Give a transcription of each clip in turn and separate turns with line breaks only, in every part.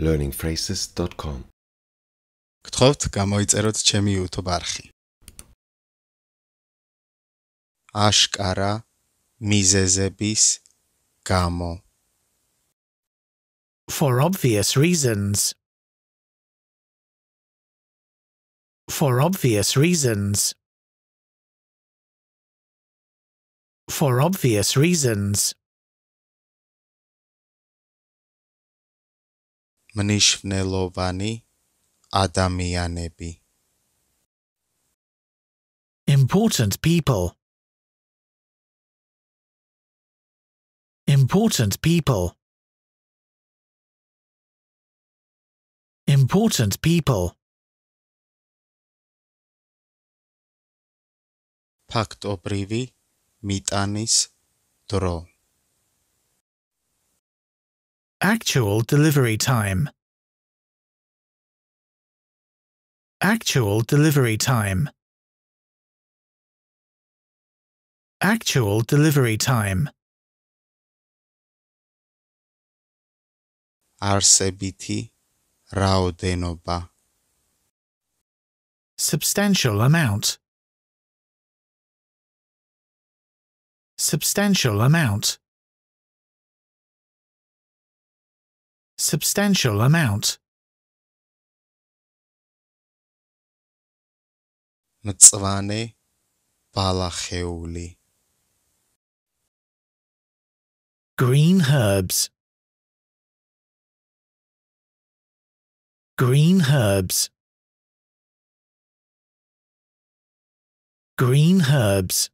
learningphrases.com გთხოვთ, გამოიწეროთ ჩემი YouTube
არხი. აშკარა მიზეზების გამო
For obvious reasons For obvious reasons For obvious reasons
Manish ने
Important people. Important people. Important people. ფაქტობრივი მიტანის დრო Actual delivery time. Actual delivery time. Actual delivery time. არსებითი რაოდენობა. Substantial amount. Substantial amount. substantial amount. Mtsvane Balacheuli. Green herbs. Green herbs. Green herbs.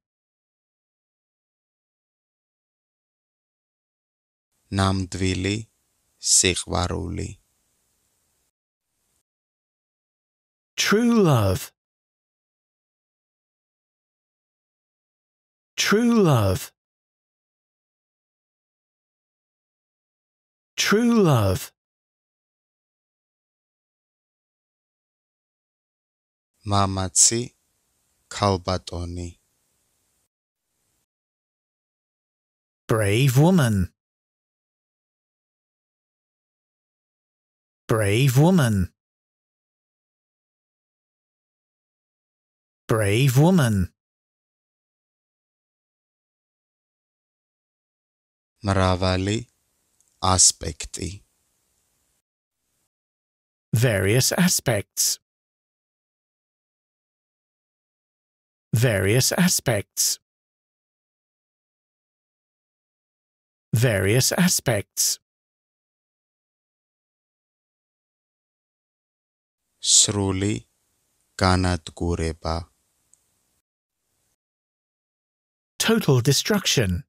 Namdvili Sigvaruli. True love. True love. True love. Mamatsi Kalbatoni. Brave woman. Brave woman. Brave woman. Mravali aspekti. Various aspects. Various aspects. Various aspects. Sruli Gurepa. Total destruction.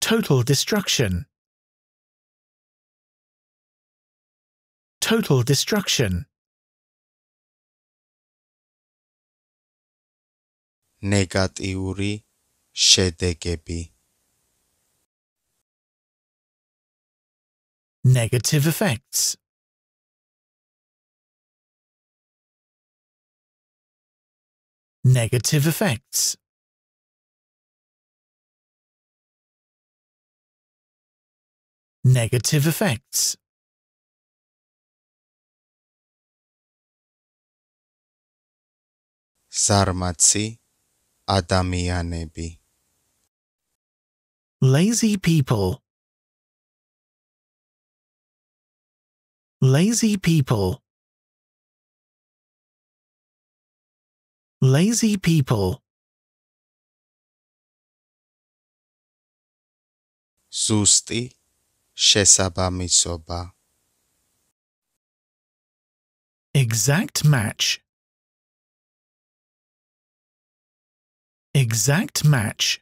Total destruction. Total destruction. Negat iuri shedekepi. Negative effects. Negative effects. Negative effects. Sarmatsi Adamianebi. Lazy people. Lazy people. Lazy people. Shesaba misoba. Exact match. Exact match.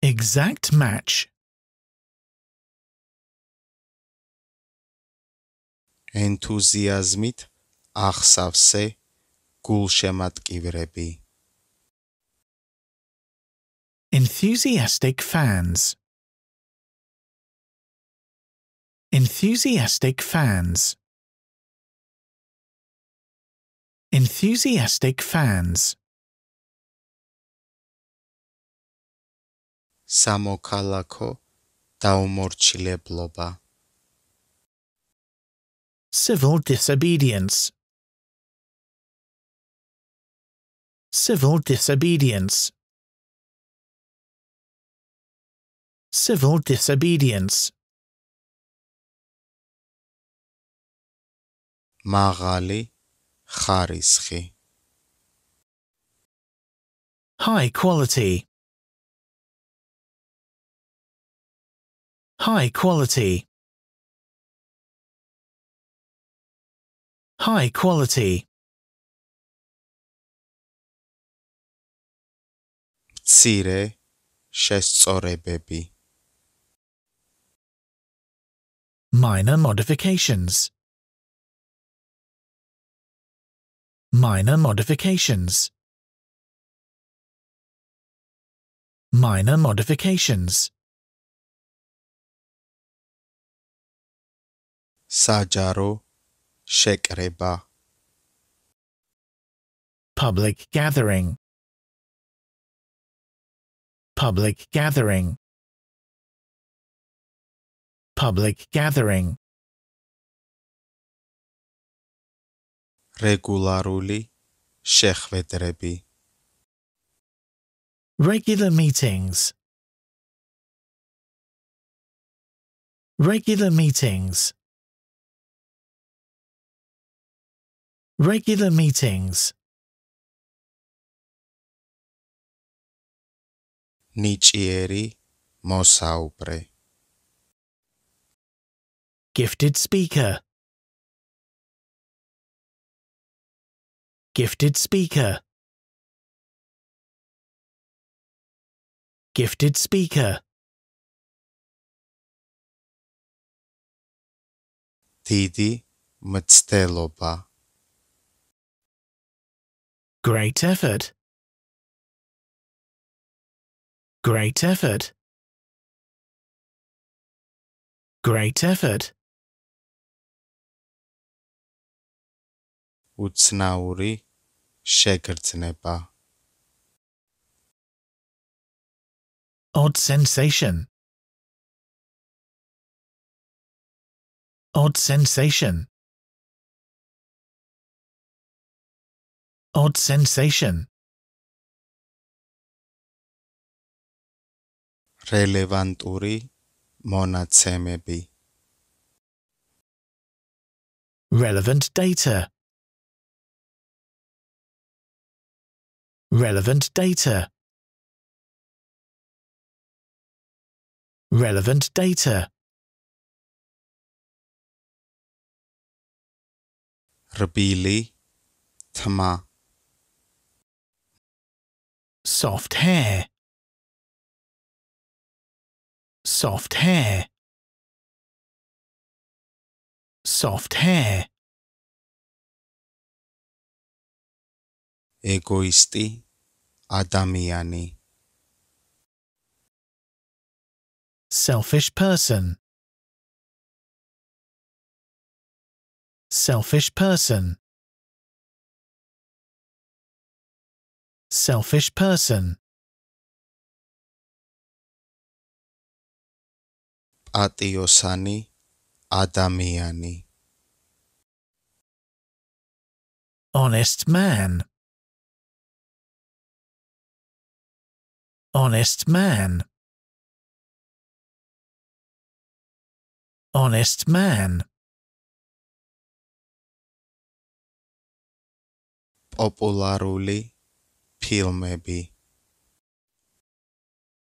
Exact match.
ენთუზიაზმით ახსავსე გულშემატკივრები
enthusiastic fans enthusiastic fans enthusiastic fans
სამოქალაქო დაუმორჩილებლობა
Civil disobedience. Civil disobedience. Civil disobedience. Magali ხარისხი High quality High quality high quality. minor modifications minor modifications minor modifications Sajaro შეკრება public gathering public gathering public gathering რეგულარული შეხვედრები regular meetings regular meetings Regular meetings. Nici ieri, mosaupre. Gifted speaker. Gifted speaker. Gifted speaker. Tidi Mtstelova. Great effort. Great effort. Great effort. Utsnauri შეგრძნება odd sensation odd sensation odd sensation. Relevanturi მონაცემები Relevant data Relevant data Relevant data რბილი თმა soft hair soft hair soft hair egoisti adamiani selfish person selfish person selfish person. ატიოსანი ადამიანი honest man honest man honest man პოპულარული appeal maybe.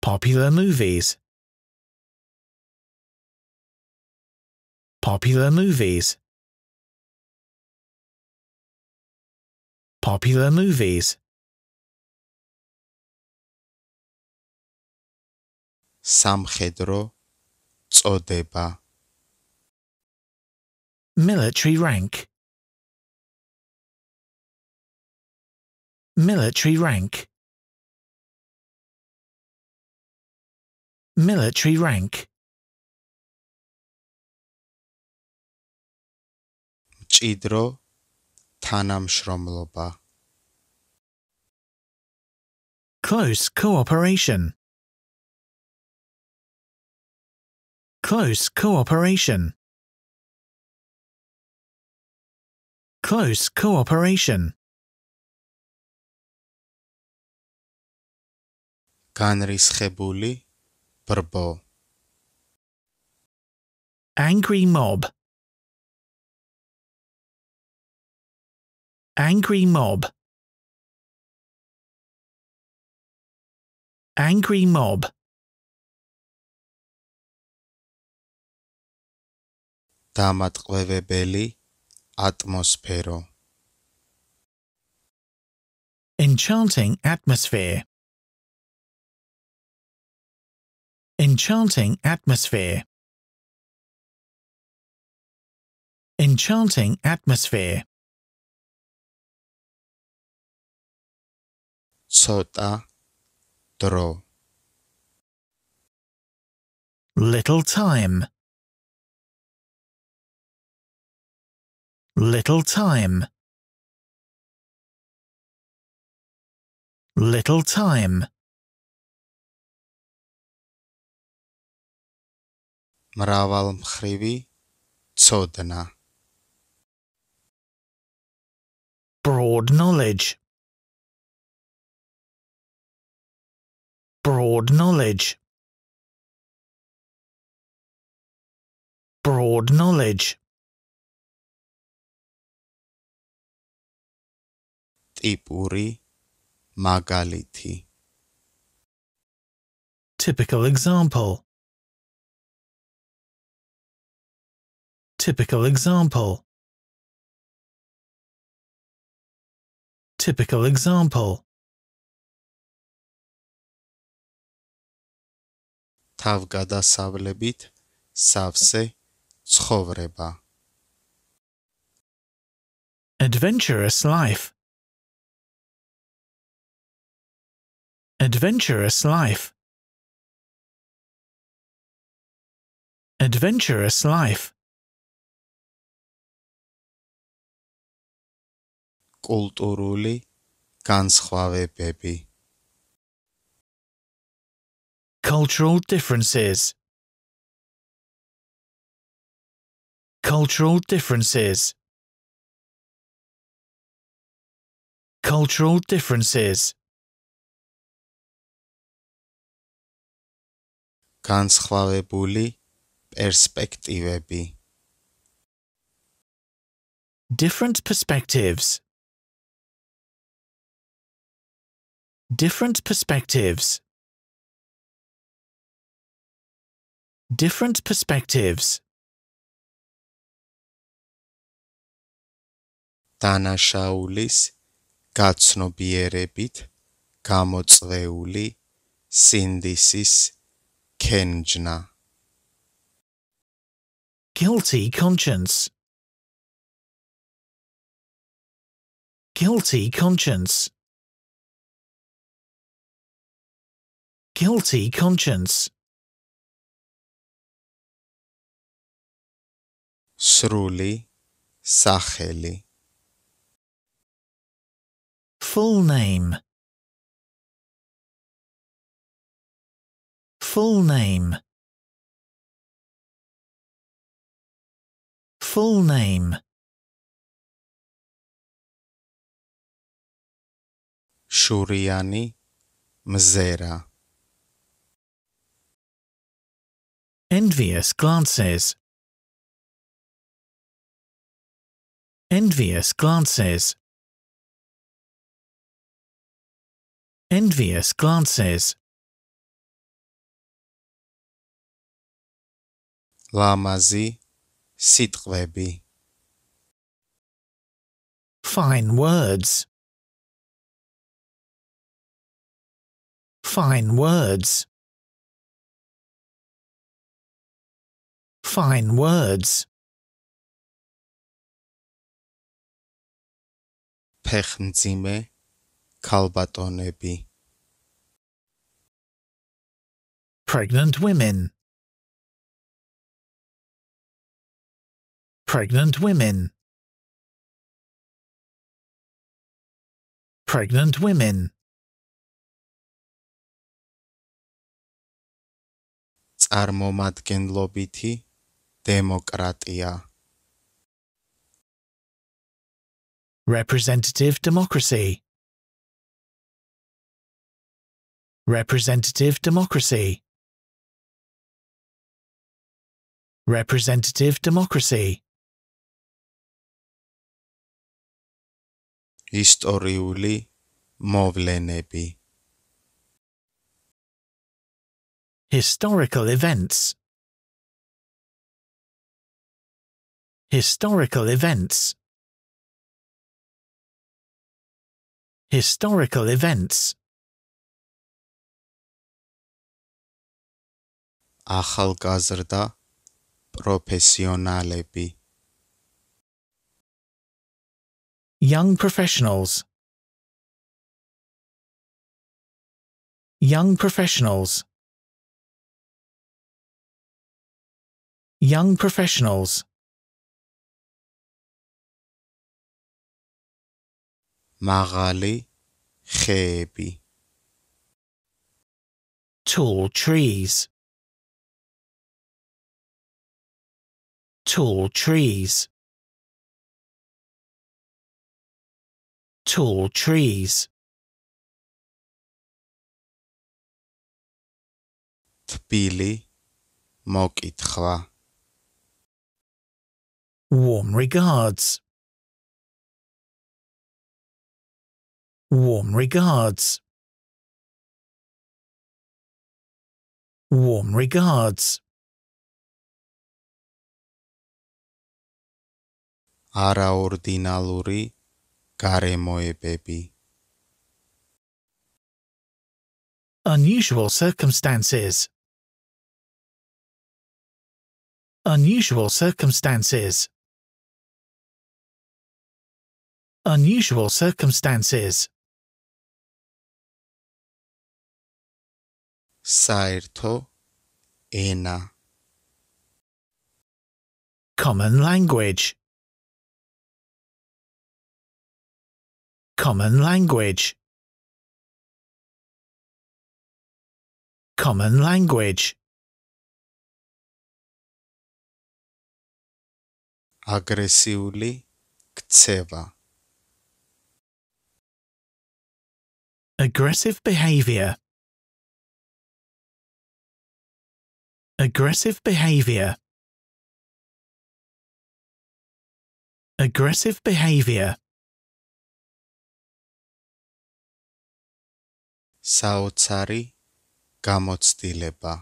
Popular movies. Popular movies. Popular movies. Samhedro, წოდება military rank Military rank. Military rank. Tanam თანამშრომლობა. Close cooperation. Close cooperation. Close cooperation. Κανρίς Χεμπούλη, Perbo Angry mob. Angry mob. Angry mob. დამატყლევებელი atmosfero. Enchanting atmosphere Enchanting atmosphere. Enchanting atmosphere. Sota Tro Little time. Little time. Little time. მრავალმხრივი ცოდნა broad knowledge broad knowledge broad knowledge Tipuri, magaliti. typical example Typical example. Typical example.
თავგადასავლებით სავსე ცხოვრება.
Adventurous life. Adventurous life. Adventurous life. კულტურული განსხვავებები cultural differences cultural differences cultural differences განსხვავებული პერსპექტივები different perspectives Different perspectives. Different perspectives.
დანაშაულის Katsnobierebit გამოწვეული სინდისის ქენჯნა
guilty conscience guilty conscience guilty conscience. Shruli, Saheli. Full name. Full name. Full name. Shuriani Mzera. envious glances envious glances envious glances ლამაზი სიტყვები fine words fine words fine words. ფეხმძიმე ქალბატონები Pregnant women Pregnant women Pregnant women
წარმომადგენლობითი Demokratia.
Representative democracy. Representative democracy. Representative democracy. Istorიული მოვლენები. Historical events. Historical events. Historical events.
ახალგაზრდა პროფესიონალები
Young professionals Young professionals Young professionals Magali, Khebi. Tall trees. Tall trees. Tall trees. თბილი მოკითხვა warm regards Warm regards. Warm regards.
Ara ordinaluri care moe
Unusual circumstances. Unusual circumstances. Unusual circumstances. Sairto Ena. Common language. Common language. Common language. აგრესიული ქცევა aggressive behavior Aggressive behavior. Aggressive behavior.
საოცარი გამოცდილება.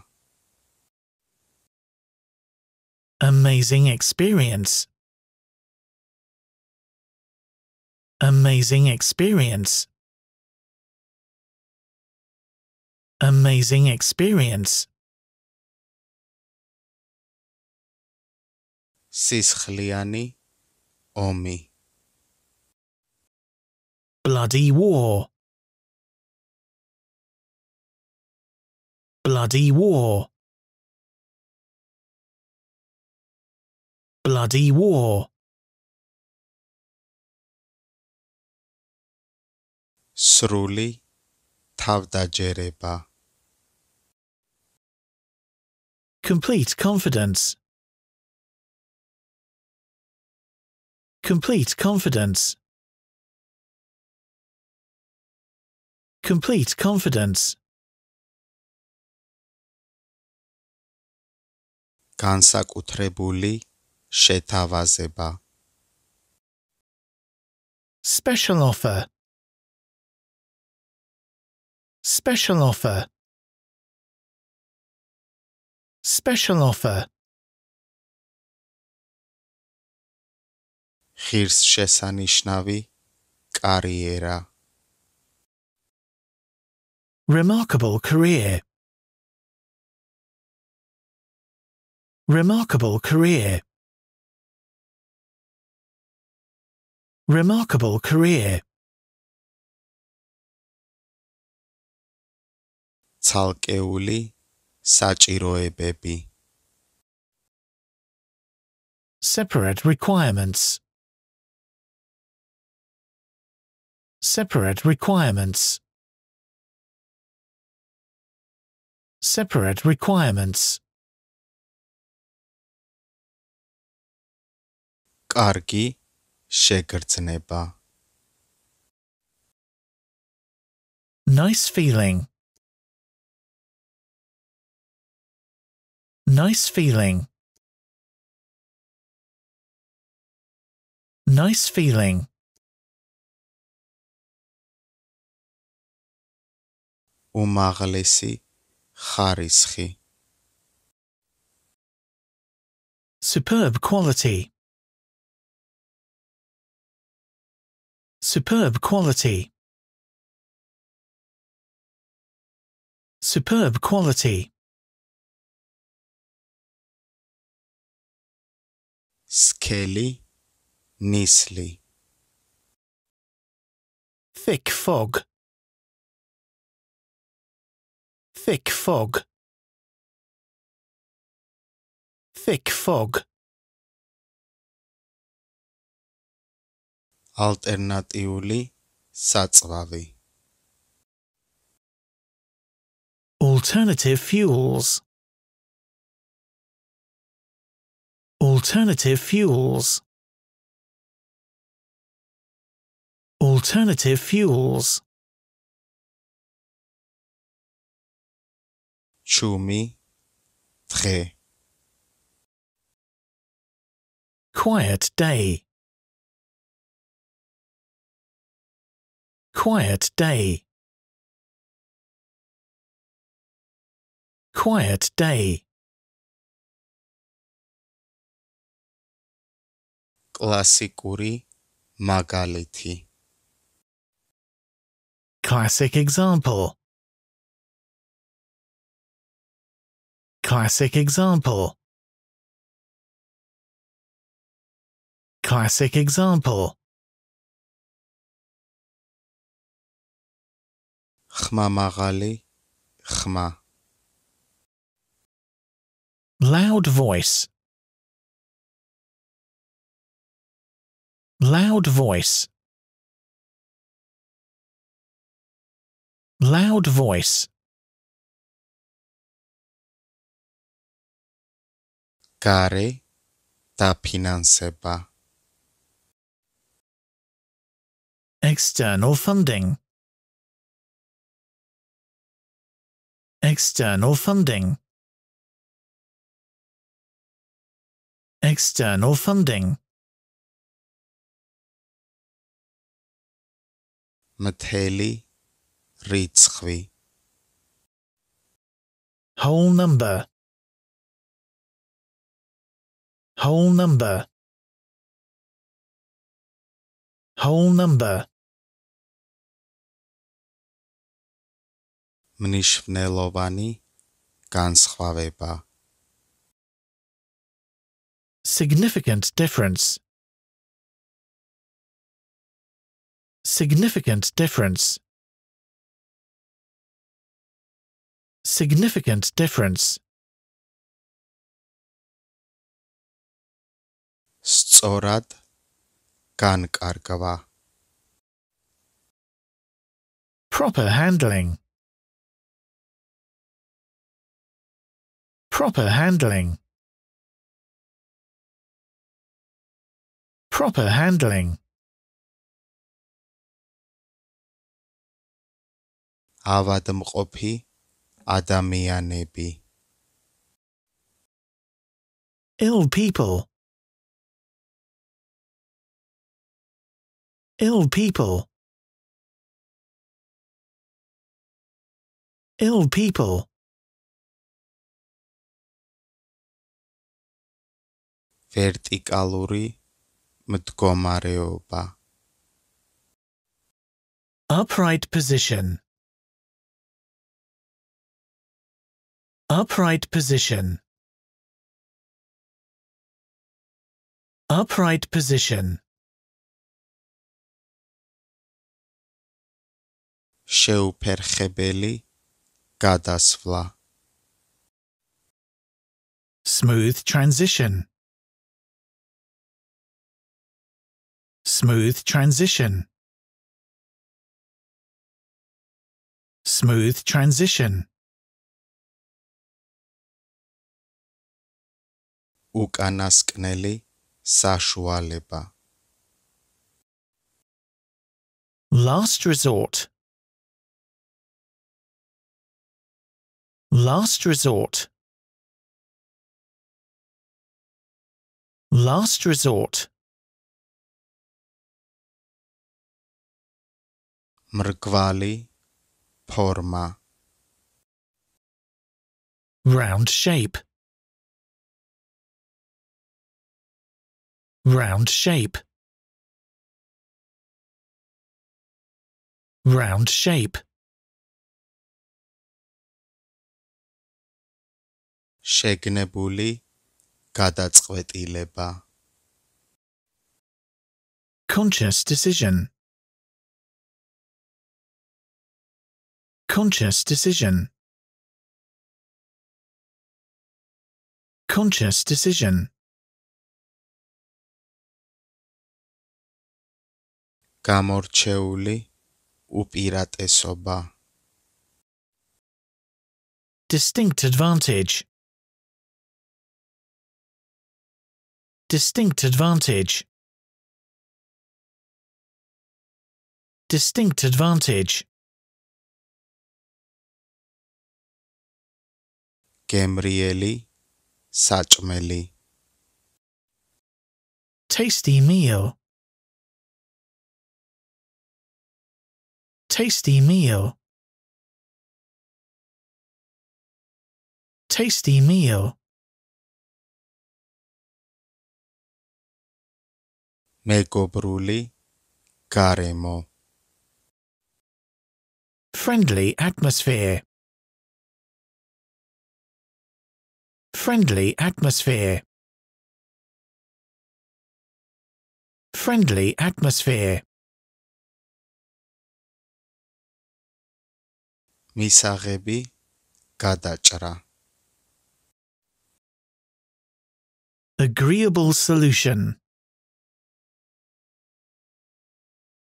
Amazing experience. Amazing experience. Amazing experience. სისხლიანი Omi. bloody war bloody war bloody war სრული თავდაჯერება complete confidence Complete confidence. Complete confidence. განსაკუთრებული შეთავაზება Special offer Special offer Special offer
ღირსშესანიშნავი კარიერა
Remarkable career Remarkable career Remarkable career ცალკეული საჭიროებები Separate requirements Separate requirements. Separate requirements. კარგი შეგრძნება. Nice feeling. Nice feeling. Nice feeling. უმაღლესი ხარისხი superb quality superb quality superb quality სქელი ნისლი thick fog Thick fog. Thick fog. საწვავი Alternative fuels Alternative fuels Alternative fuels Chumi Tre. Quiet day. Quiet day. Quiet day. კლასიკური magaliti. Classic example Classic example. Classic example. m'agali, chma. Loud voice. Loud voice. Loud voice. care ta External funding. External funding. External funding. Matheli Ritschwi. Whole number. whole number whole number significant difference significant difference significant difference S'orat kan Karkava. Proper handling. Proper handling. Proper handling. Avadam ავადმყოფი ადამიანები Ill people ill people ill people ვერტიკალური მდგომარეობა upright position upright position upright position შეუფერხებელი გადასვლა smooth transition smooth transition smooth transition უკანასკნელი საშუალება last resort Last resort. Last resort. Mrgwali forma. Round shape. Round shape. Round shape.
შეგნებული გადაწყვეტილება
conscious decision conscious decision conscious decision გამორჩეული უპირატესობა distinct advantage Distinct advantage. Distinct advantage. Gemrieli, Sachmeli. Tasty meal. Tasty meal. Tasty meal. Megobhruli Karemo. Friendly atmosphere. Friendly atmosphere. Friendly atmosphere. Misarebi Kadachara. agreeable solution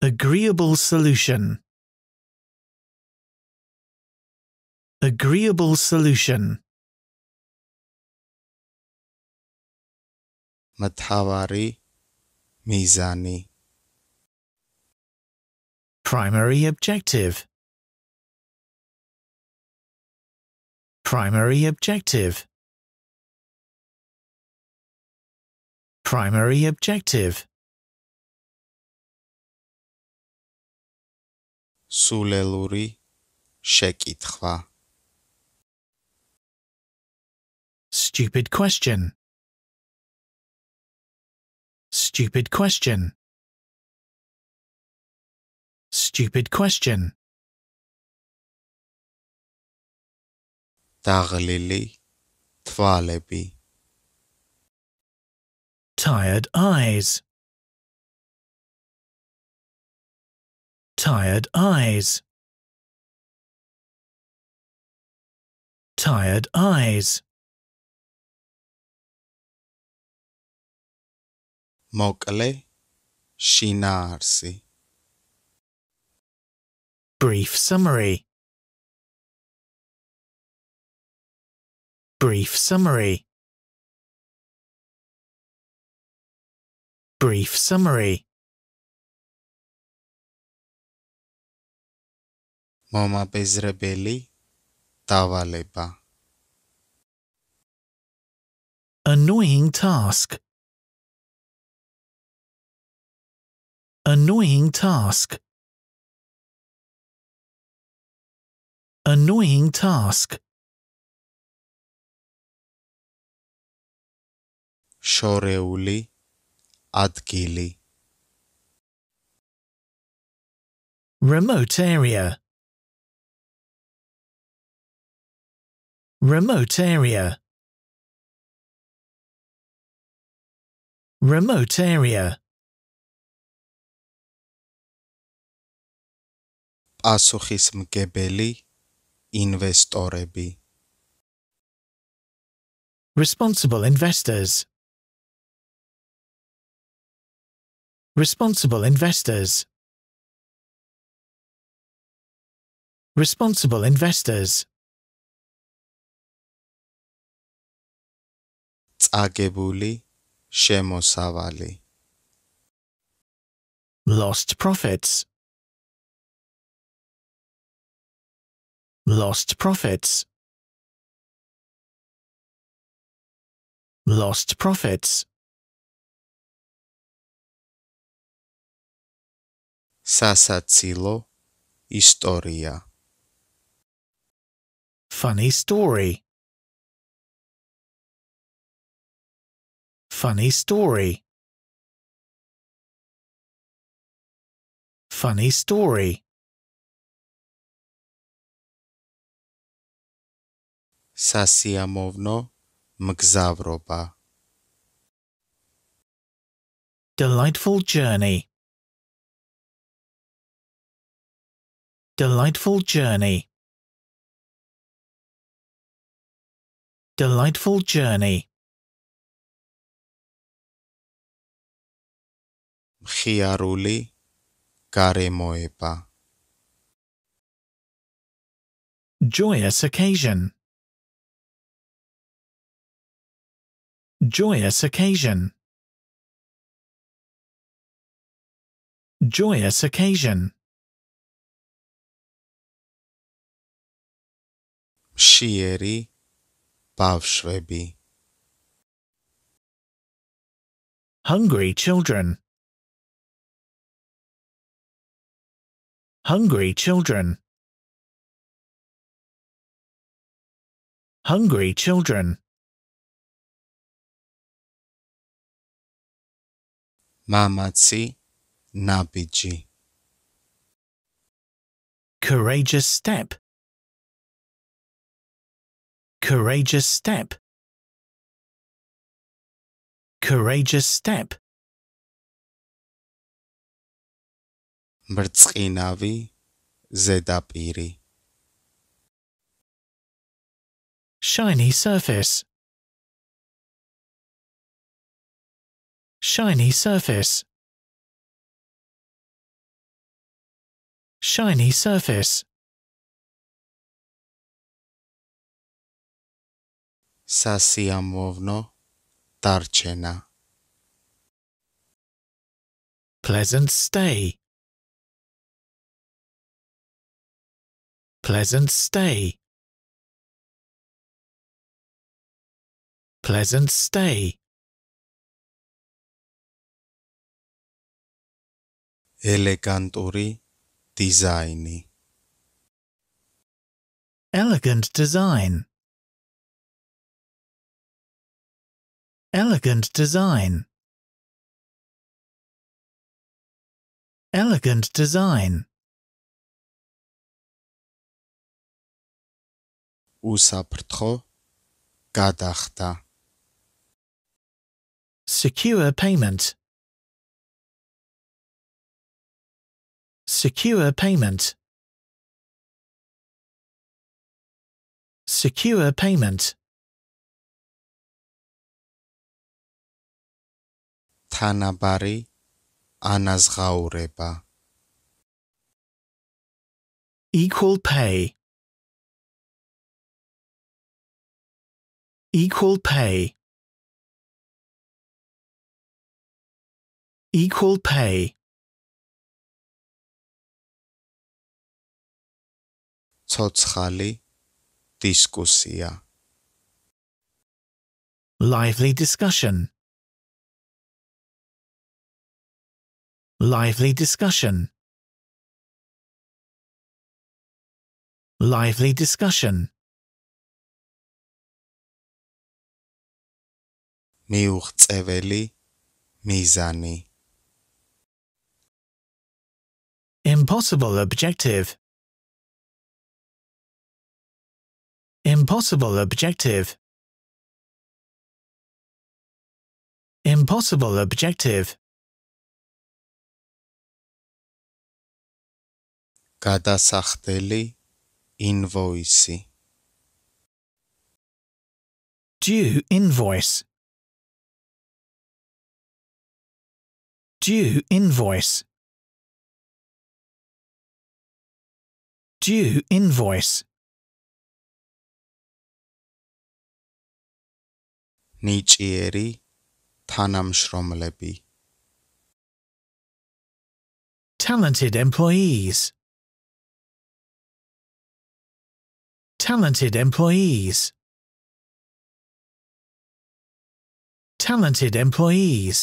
Agreeable solution. Agreeable solution. Matawari Mizani. Primary objective. Primary objective. Primary objective. სულელური შეკითხვა Stupid question. Stupid question. Stupid question. დაღლილი თვალები Tired eyes. Tired eyes. Tired eyes. Mokale shinarsi. Brief summary. Brief summary. Brief summary. Moma bezrebeli tavalepa. Annoying task. Annoying task. Annoying task. Shoreuli adkili. remote area Remote area. Remote area. პასუხისმგებელი ინვესტორები. Responsible investors. Responsible investors. Responsible investors. წაგებული შემოსავალი lost profits lost profits lost profits სასაცილო ისტორია funny story Funny story. Funny story. Sasiamovno Mgzavroba. Delightful journey. Delightful journey. Delightful journey. hiaruli care moepa. Joyous occasion. Joyous occasion. Joyous occasion. Shieri Pavshvebi. Hungry children. Hungry children. Hungry children. Mamaci Nabiji. Courageous step. Courageous step. Courageous step. მრწყინავი zedapiri. shiny surface shiny surface shiny surface სასიამოვნო დარჩენა pleasant stay Pleasant stay. Pleasant stay. Eleganturi designi. Elegant design. Elegant design. Elegant design. უსაფრთხო გადახდა. Secure payment. Secure payment. Secure payment. თანაბარი ანაზღაურება. Equal pay. Equal pay. Equal pay. ცოცხალი discussion. Lively discussion. Lively discussion. Lively discussion. მიუღწეველი მიზანი Impossible objective Impossible objective Impossible objective გადასახდელი ინვოისი due invoice Due invoice. Due invoice. ნიჭიერი თანამშრომლები talented employees talented employees talented employees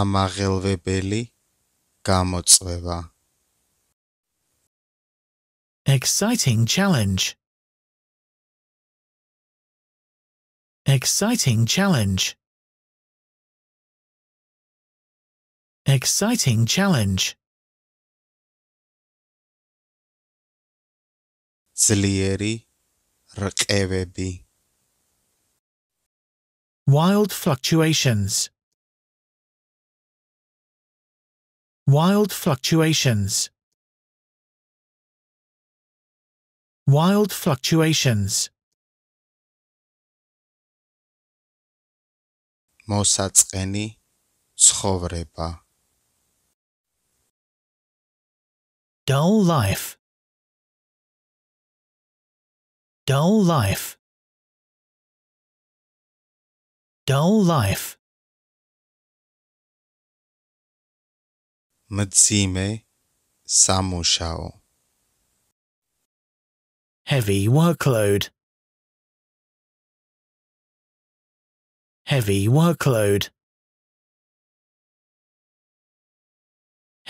ამაღელვებელი გამოწვევა Exciting challenge. Exciting challenge. Exciting challenge. ძლიერი რყევები Wild fluctuations. Wild fluctuations. Wild fluctuations. მოსაწყენი ცხოვრება dull life dull life dull life Madzime Samushao. Heavy workload. Heavy workload.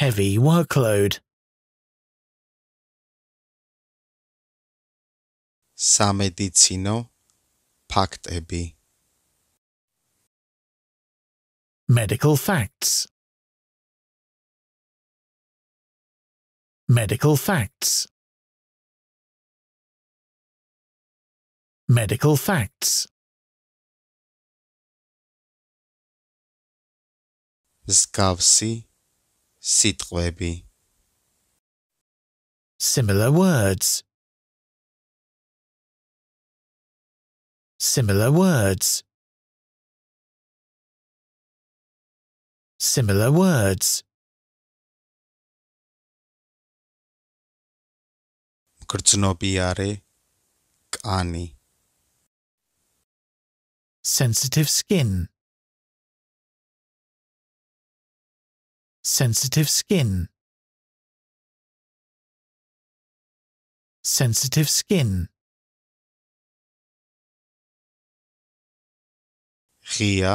Heavy workload. სამედიცინო ფაქტები medical facts Medical facts. Medical facts. მსგავსი სიტყვები Similar words. Similar words. Similar words. Biare Kani. Sensitive skin. Sensitive skin. Sensitive skin. ღია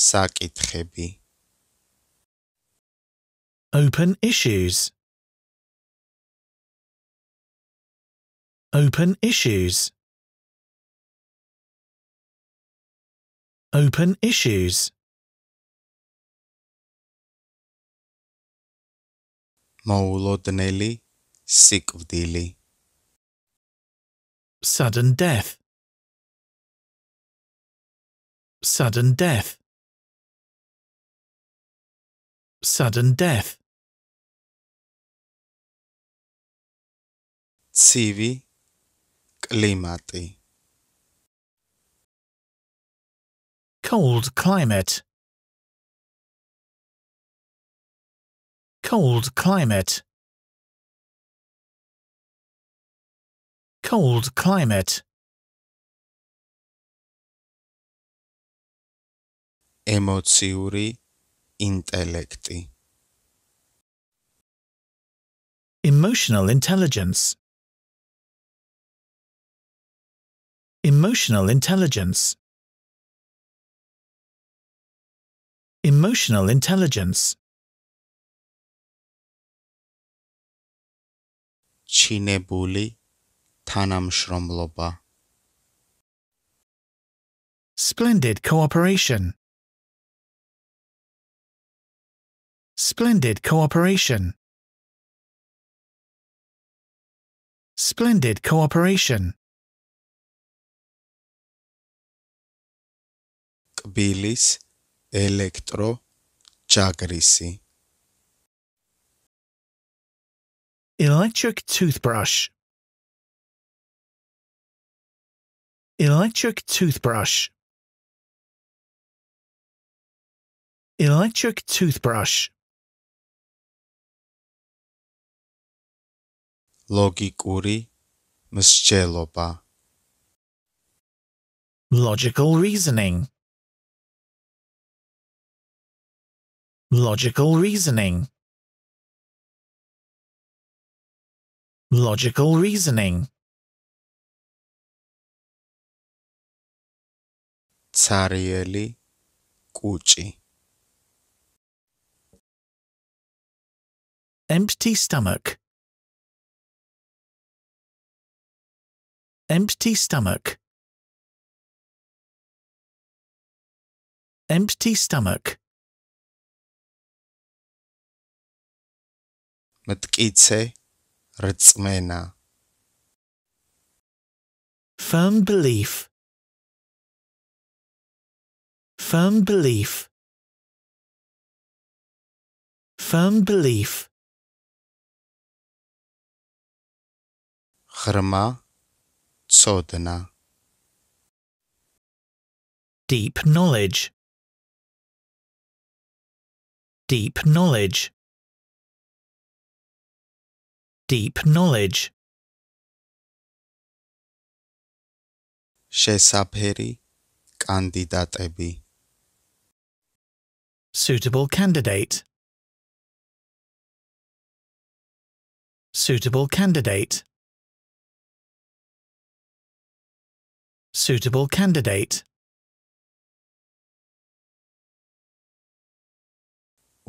საკითხები. Open issues. Open issues. Open issues. Danelli, sick of Delhi. Sudden death. Sudden death. Sudden death. Civi klímaty. Cold climate. Cold climate. Cold climate. ემოციური ინტელექტი. Emotional intelligence. Emotional intelligence. Emotional intelligence. Tanam shromloba. Splendid cooperation. Splendid cooperation. Splendid cooperation.
Bilis ელექტრო ჯაგრისი
electric toothbrush electric toothbrush electric toothbrush ლოგიკური მსჯელობა logical reasoning Logical reasoning. Logical reasoning. ცარიელი კუჭი empty stomach empty stomach empty stomach متكيتسي رتسمينا firm belief firm belief firm belief خرما صودنا deep knowledge deep knowledge deep knowledge. შესაფერი კანდიდატები suitable candidate suitable candidate suitable candidate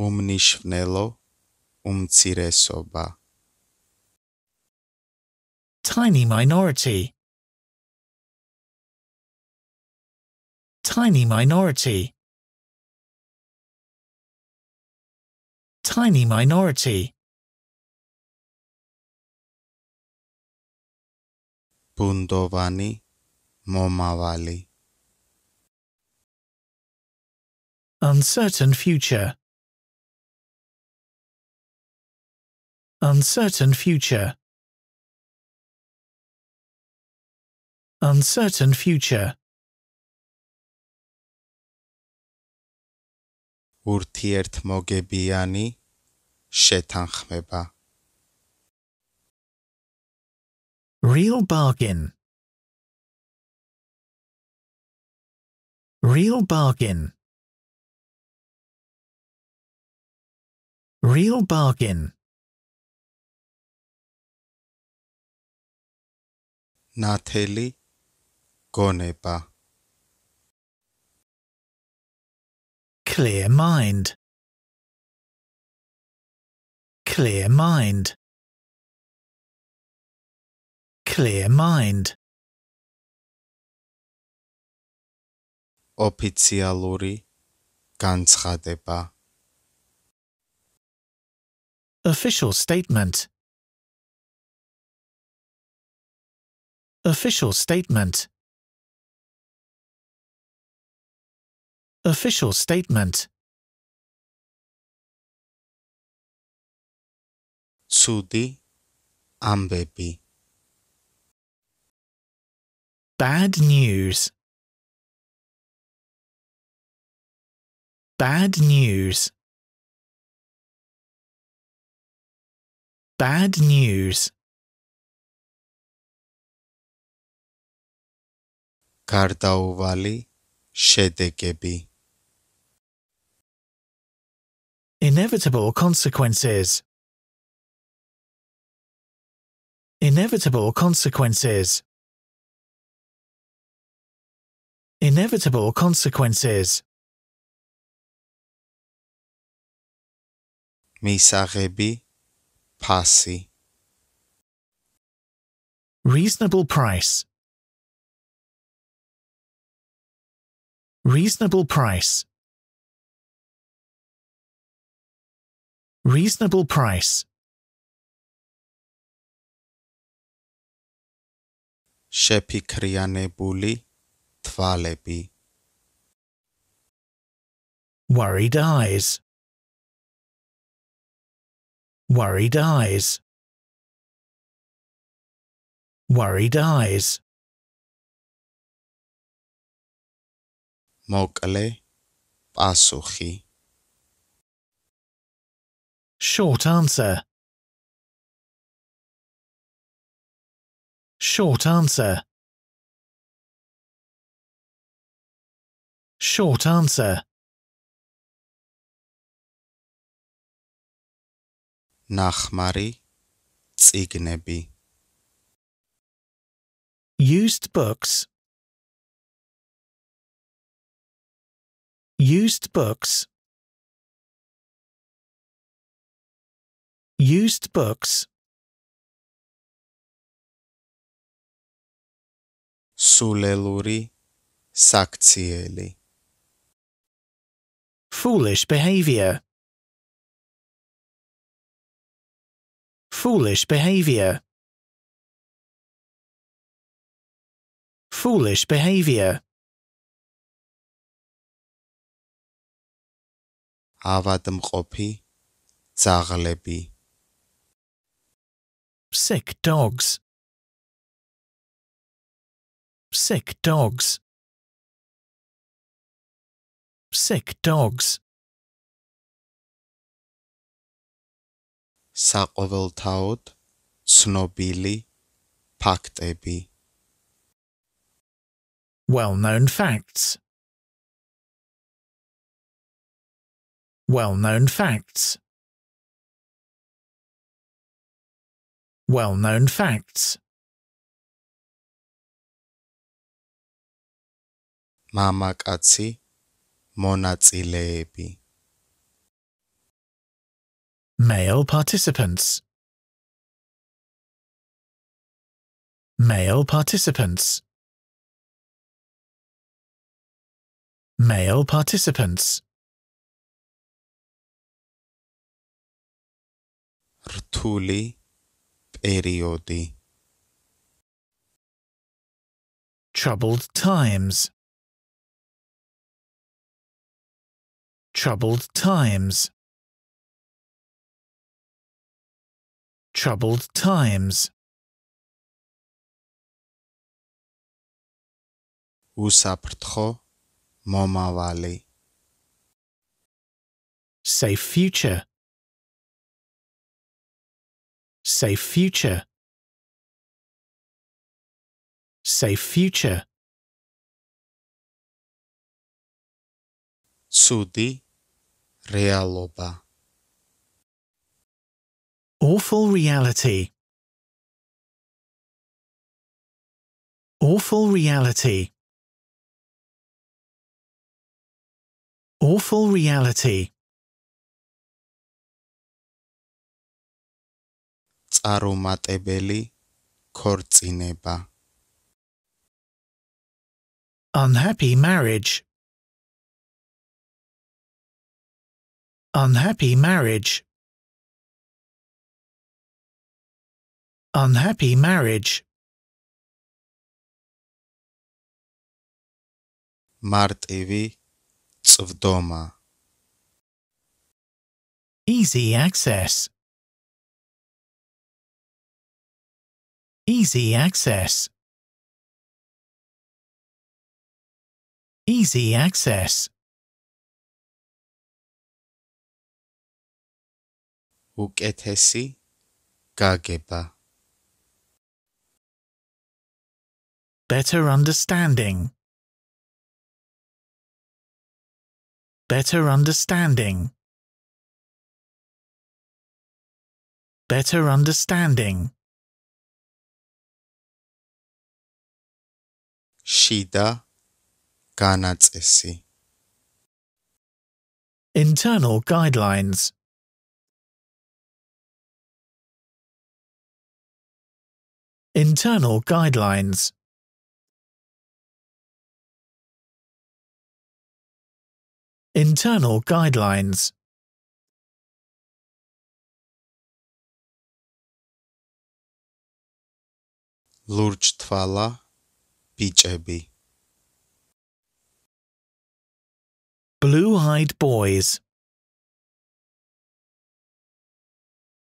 უმნიშვნელო უმცირესობა tiny minority tiny minority tiny minority Bundovani, Momavali Uncertain future Uncertain future uncertain future. ურთიერთმოგებიანი შეთანხმება Real bargain Real bargain Real bargain ნათელი Konepa. Clear mind. Clear mind. Clear mind. ოფიციალური განცხადება Official statement Official statement Official statement. Sudi Ambebi Bad news. Bad news. Bad news. Kardauvali Shedekebi. Inevitable consequences. Inevitable consequences. Inevitable consequences. Misarebi, ფასი Reasonable price. Reasonable price. Reasonable price. შეფიქრიანე ბული თვალები worried eyes worried eyes worried eyes Mokale, პასუხი Short answer. Short answer. Short answer. Nachmari, წიგნები Used books Used books used books სულელური საქციელი foolish behavior foolish behavior foolish behavior ავადმყოფი ძაღლები Sick dogs. Sick dogs. Sick dogs.
საყოველთაოდ ცნობილი ფაქტები
well known facts well known facts well known facts. Monatsilebi Male participants. Male participants. Male participants. Rtuli periodi. Troubled times. Troubled times. Troubled times. უსაფრთხო მომავალი. Safe future. Safe future. Safe future. Sudi realoba. Awful reality. Awful reality. Awful reality. წარუმატებელი ქორწინება unhappy marriage unhappy marriage unhappy marriage მარტივი წვდომა easy access Easy access. Easy access. უკეთესი გაგება. Better understanding. Better understanding. Better understanding. Shida განაწესი Internal guidelines Internal guidelines Internal guidelines Lurch თვალა BJB. Blue Eyed Boys.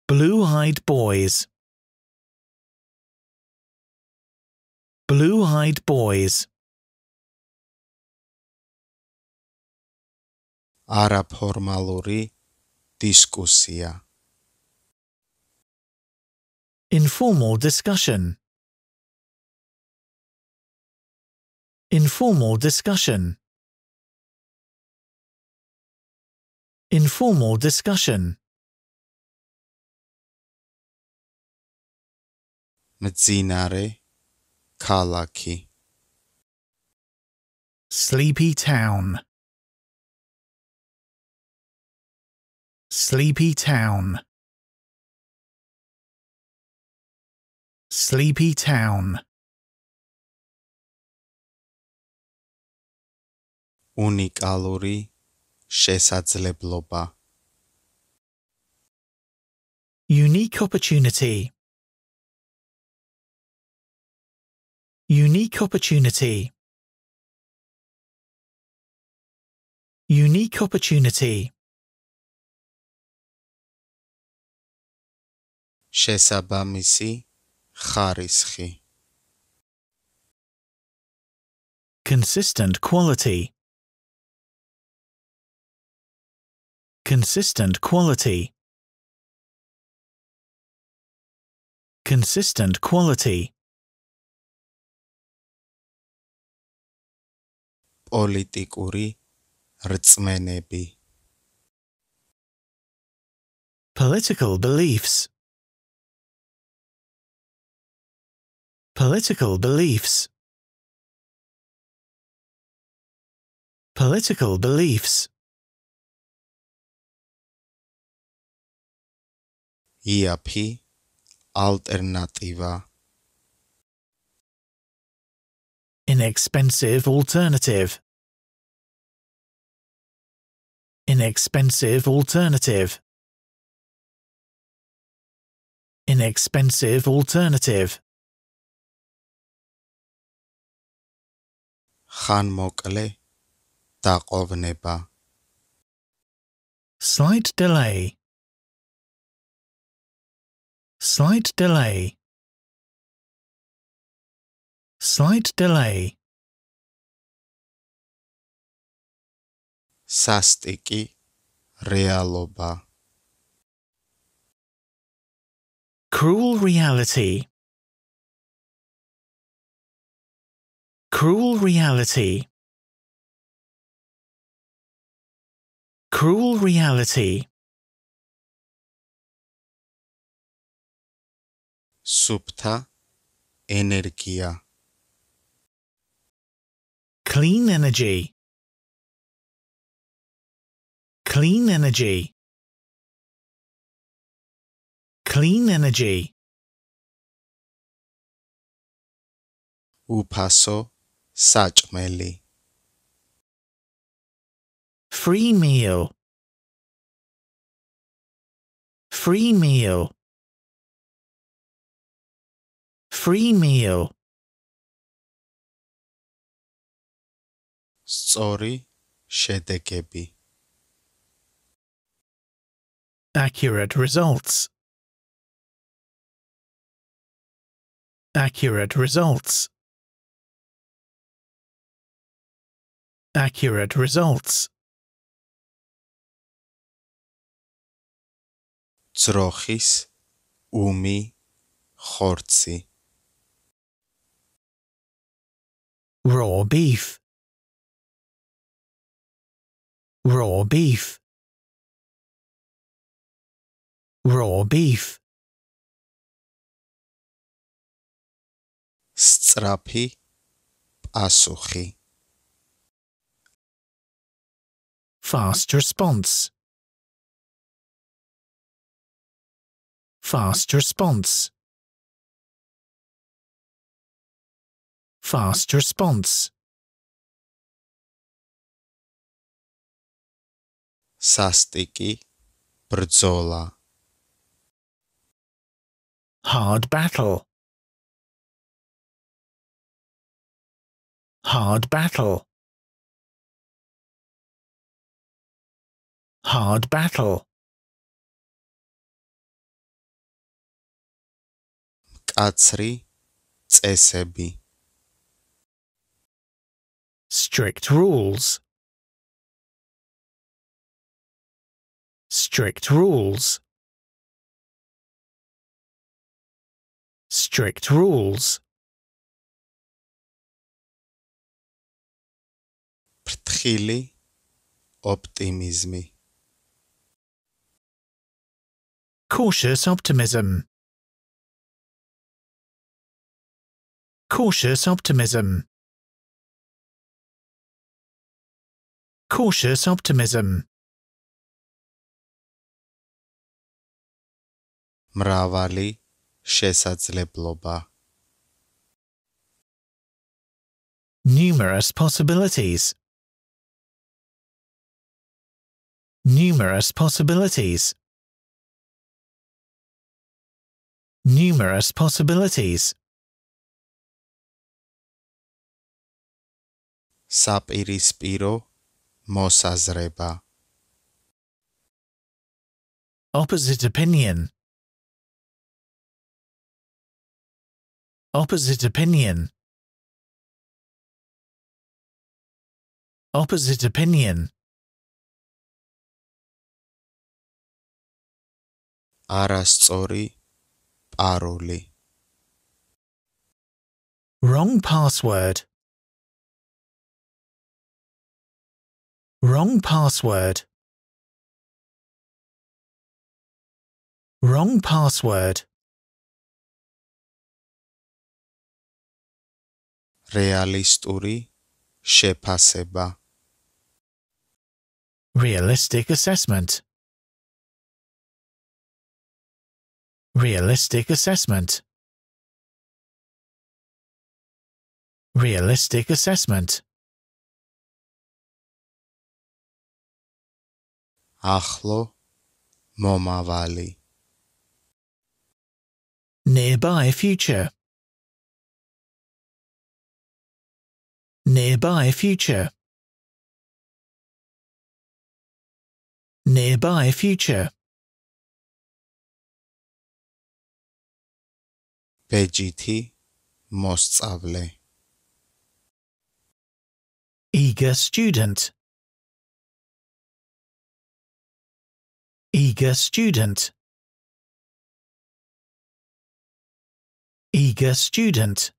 Blue Eyed Boys. Blue Eyed Boys.
არაფორმალური diskusia.
Informal discussion. Informal discussion. Informal discussion. Mitzinare Kalaki. Sleepy Town. Sleepy Town. Sleepy Town. უნიკალური შესაძლებლობა unique opportunity unique opportunity unique opportunity
შესაბამისი ხარისხი
consistent quality Consistent quality. Consistent quality. Political beliefs Political beliefs Political beliefs EAP, Alternativa. Inexpensive alternative. Inexpensive alternative. Inexpensive alternative. დაყოვნება. Slight delay. Slight delay. Slight delay. Sastiki, realoba. cruel reality cruel reality cruel reality Supta energía. Clean energy. Clean energy. Clean energy. Upaso sachmeli. Free meal. Free meal. free meal. სწორი შედეგები accurate results accurate results accurate results ძროხის umi ხორცი raw beef raw beef raw beef Strapi, პასუხი fast response fast response fast response. Sastiki berzola. Hard battle. Hard battle. Hard battle. Katsri, tsesebi strict rules strict rules strict rules ფრთხილი optimism. cautious optimism cautious optimism Cautious optimism. მრავალი შესაძლებლობა. Numerous possibilities. Numerous possibilities. Numerous possibilities. საპირისპირო Mosaz Reba. Opposite opinion. Opposite opinion. Opposite opinion. არასწორი პაროლი. Wrong password. Wrong password. Wrong password. რეალისტური შეფასება Realistic assessment Realistic assessment Realistic assessment Achlo Momavali. Nearby future. Nearby future. Nearby future. Pejiti mostavle. Eager student. Eager student. Eager student.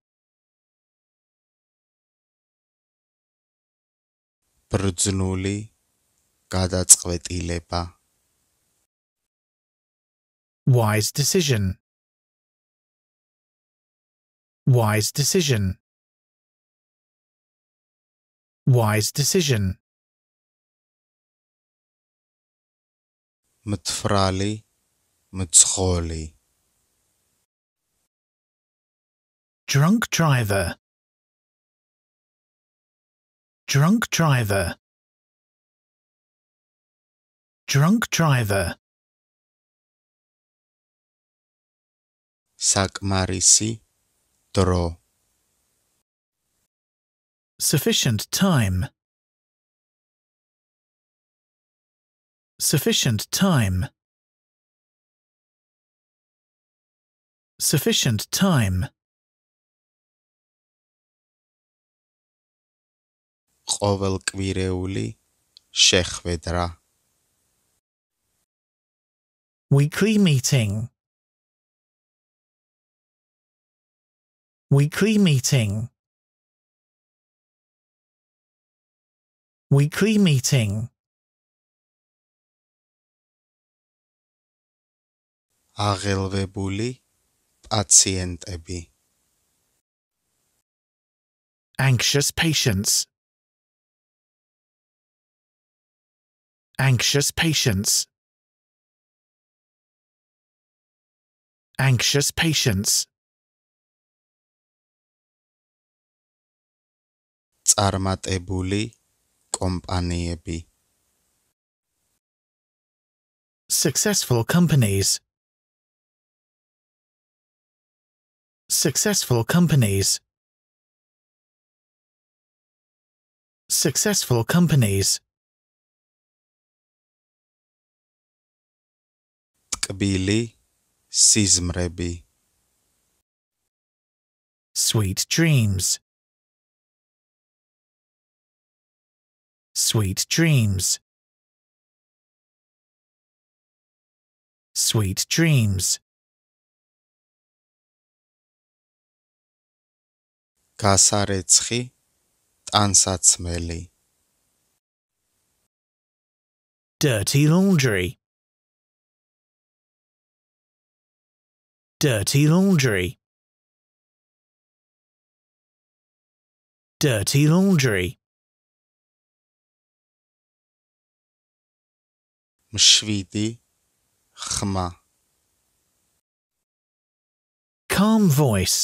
ბრძნული გადაწყვეტილება wise decision wise decision wise decision מתפרלי, מצחולי. Drunk driver. Drunk driver. Drunk driver. Sakmarisi, dro. Sufficient time. Sufficient time. Sufficient time. weekly meeting weekly meeting weekly meeting აღელვებული პაციენტები anxious patients anxious patients anxious patients წარმატებული კომპანიები successful companies Successful companies. Successful companies. Kabili Sizmrebi. Sweet dreams. Sweet dreams. Sweet dreams.
გასარეცხი ტანსაცმელი
dirty laundry dirty laundry dirty laundry მშვიდი ხმა calm voice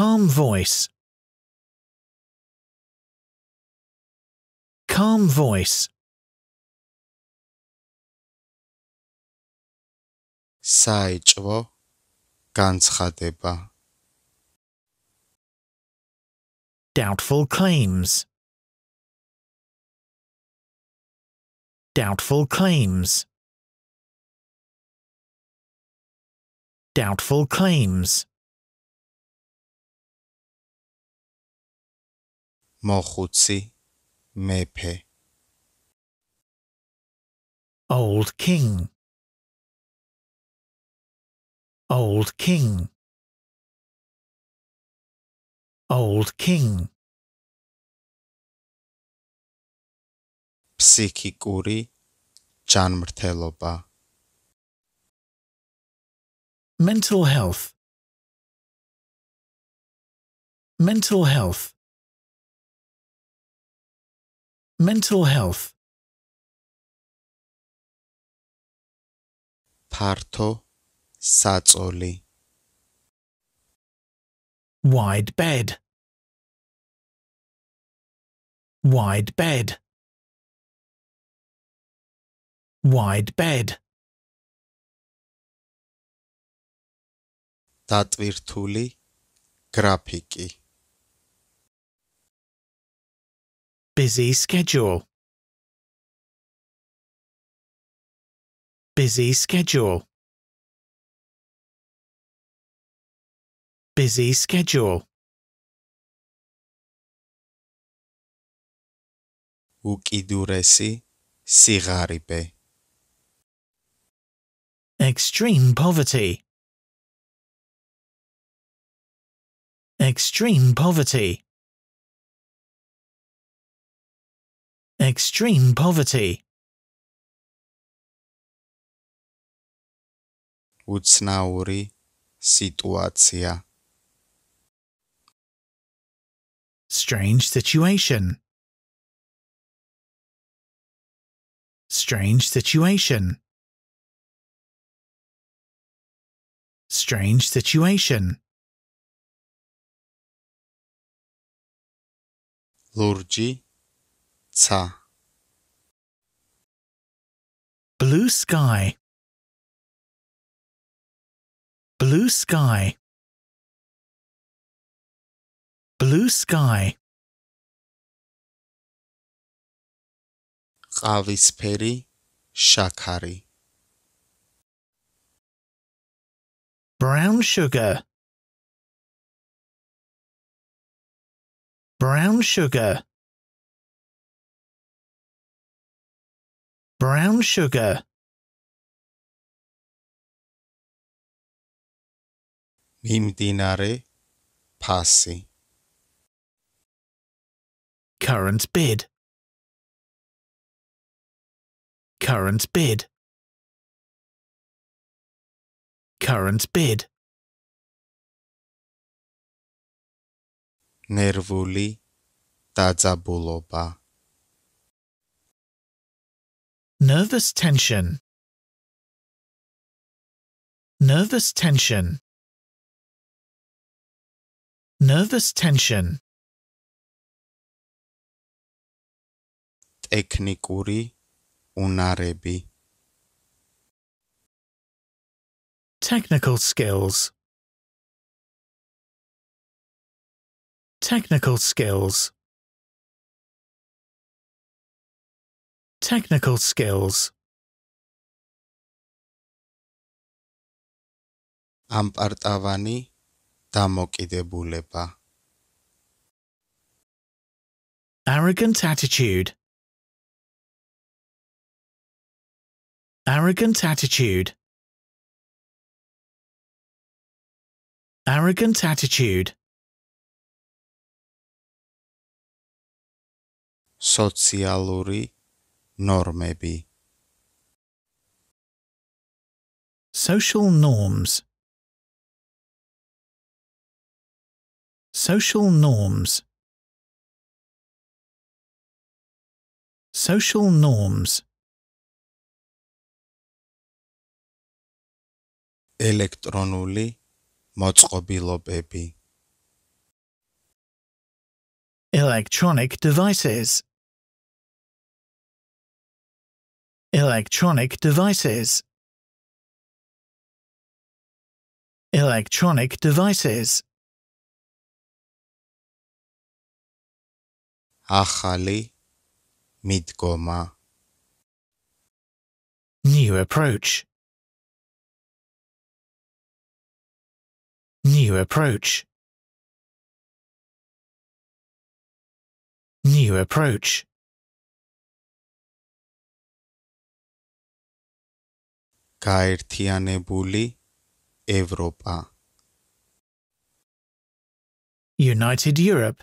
Calm voice. Calm voice. საეჭვო განცხადება Doubtful claims. Doubtful claims. Doubtful claims. Mochutsi Mepe. Old King. Old King. Old King. ფსიქიკური ჯანმრთელობა mental health mental health Mental health. Parto satsoli. Wide bed. Wide bed. Wide bed. Tatvirtuli grafiki. Busy schedule. Busy schedule. Busy schedule. Extreme poverty Extreme poverty Extreme poverty. უცნაური სიტუაცია Strange situation. Strange situation. Strange situation. ლურჯი Blue sky. Blue sky. Blue sky. ყავისფერი შაქარი brown sugar brown sugar Brown sugar. dinare pasi. Current bid. Current bid. Current bid. Nervuli Tazabuloba. Nervous tension. Nervous tension. Nervous tension. ტექნიკური უნარები. Technical skills. Technical skills. Technical skills. ამპარტავანი დამოკიდებულება. Arrogant attitude. Arrogant attitude. Arrogant attitude. სოციალური normebi. Social norms. Social norms. Social norms. ელექტრონული მოწყობილობები. Electronic devices. electronic devices electronic devices ახალი მიდგომა new approach new approach new approach Caertianebuli, Europa. United Europe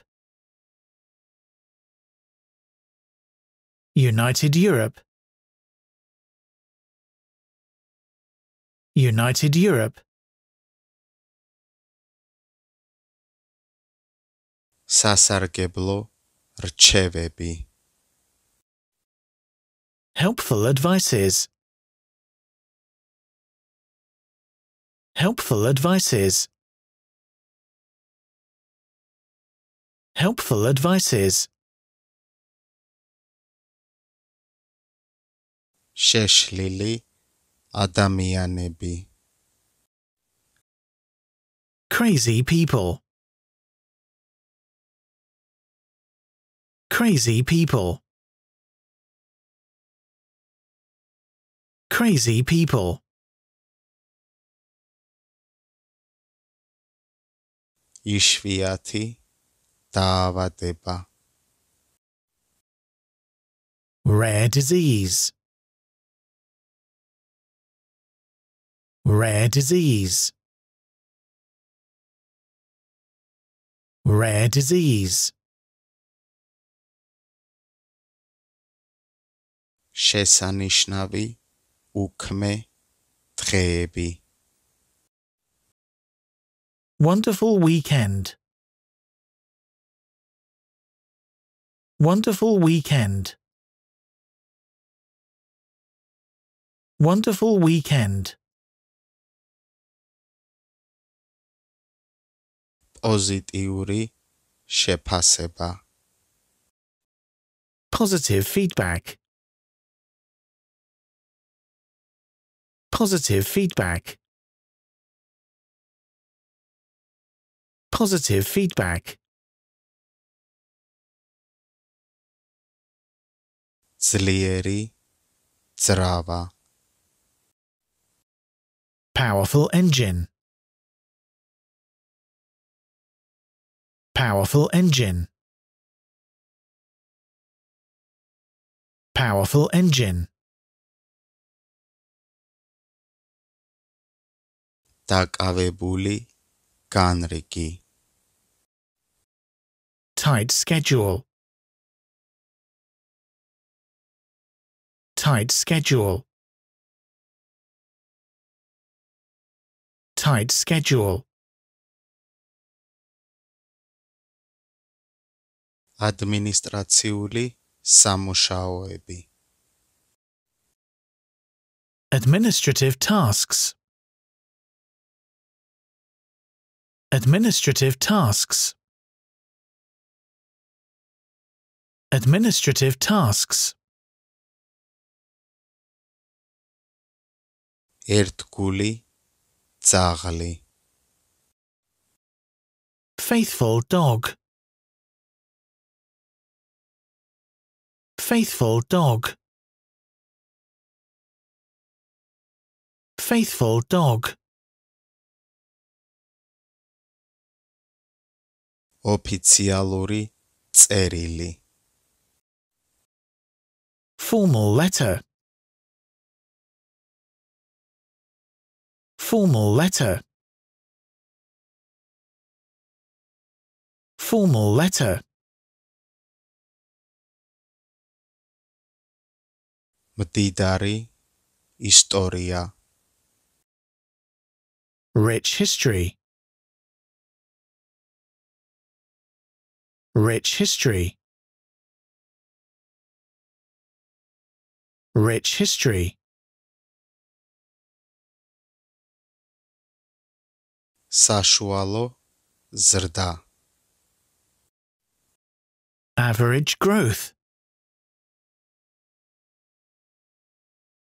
United Europe United Europe სასარგებლო რჩევები Helpful advices Helpful advices. Helpful advices. Sheshliili Adamianebi. Crazy people. Crazy people. Crazy people. Ishviyathi Tavatepa. Rare disease. Rare disease. Rare disease. Shesanishnavi ukme trebi. Wonderful weekend. Wonderful weekend. Wonderful weekend. Positive feedback Positive feedback positive feedback. Zlieri Zrava Powerful engine Powerful engine Powerful engine Takavebuli Kanriki Tight schedule. Tight schedule. Tight schedule.
Administrative
tasks Administrative tasks Administrative tasks. Ertkuli, ძაღლი faithful dog faithful dog faithful dog ოფიციალური წერილი Formal letter. Formal letter. Formal letter. mati historia. Rich history. Rich history. rich history. Sashualo, зрда. Average growth.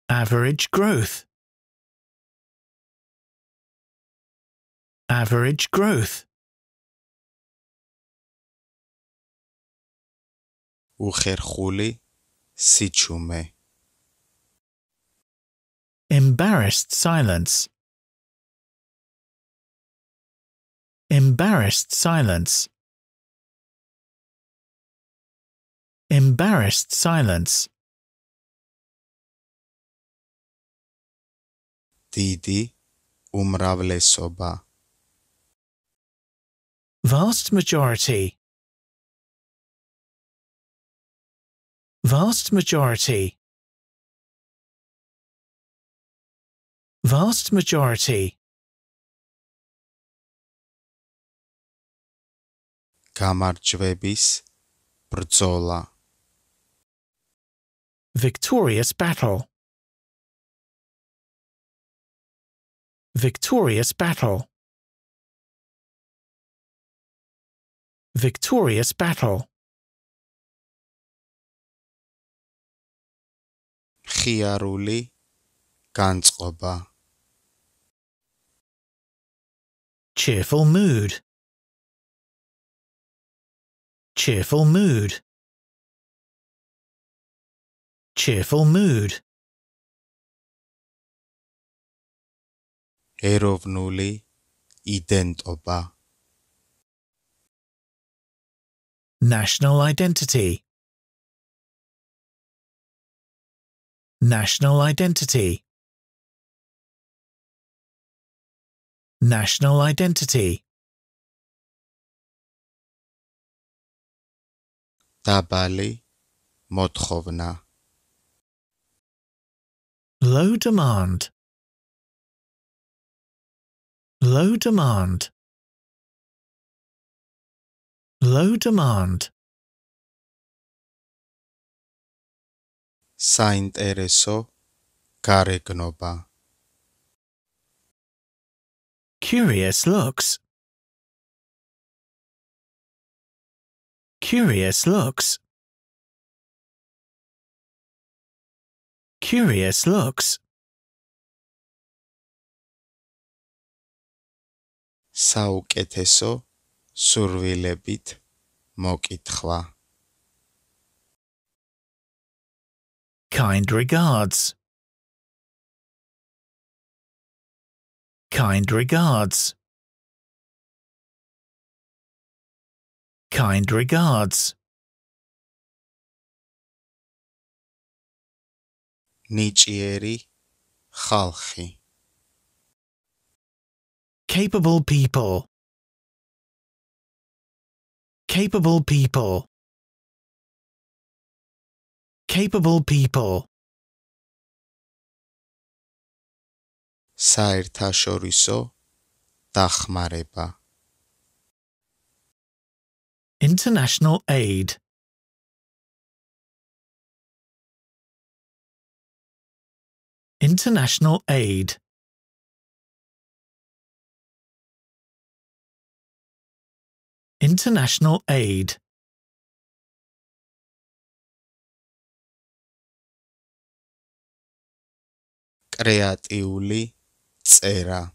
Average growth. Average growth. უხერხული Sichume. Embarrassed silence. Embarrassed silence. Embarrassed silence. Didi umravle soba. Vast majority. Vast majority. vast majority. Kamarchvebis Brzola. Victorious battle. Victorious battle. Victorious battle. Chiaruli Ganzroba. Cheerful mood. Cheerful mood. Cheerful mood. erovnuli ident oba. National identity. National identity. national identity. Tabali, მოთხოვნა Low demand. Low demand. Low demand. Saint Ereso, Karegnoba. Curious looks. Curious looks. Curious looks.
საუკეთესო სურვილებით მოკითხვა kind regards
Kind regards. Kind regards. Nichieri Khalchi. Capable people. Capable people. Capable people.
საერთაშორისო დახმარება
International aid International aid International aid კრეატიული era.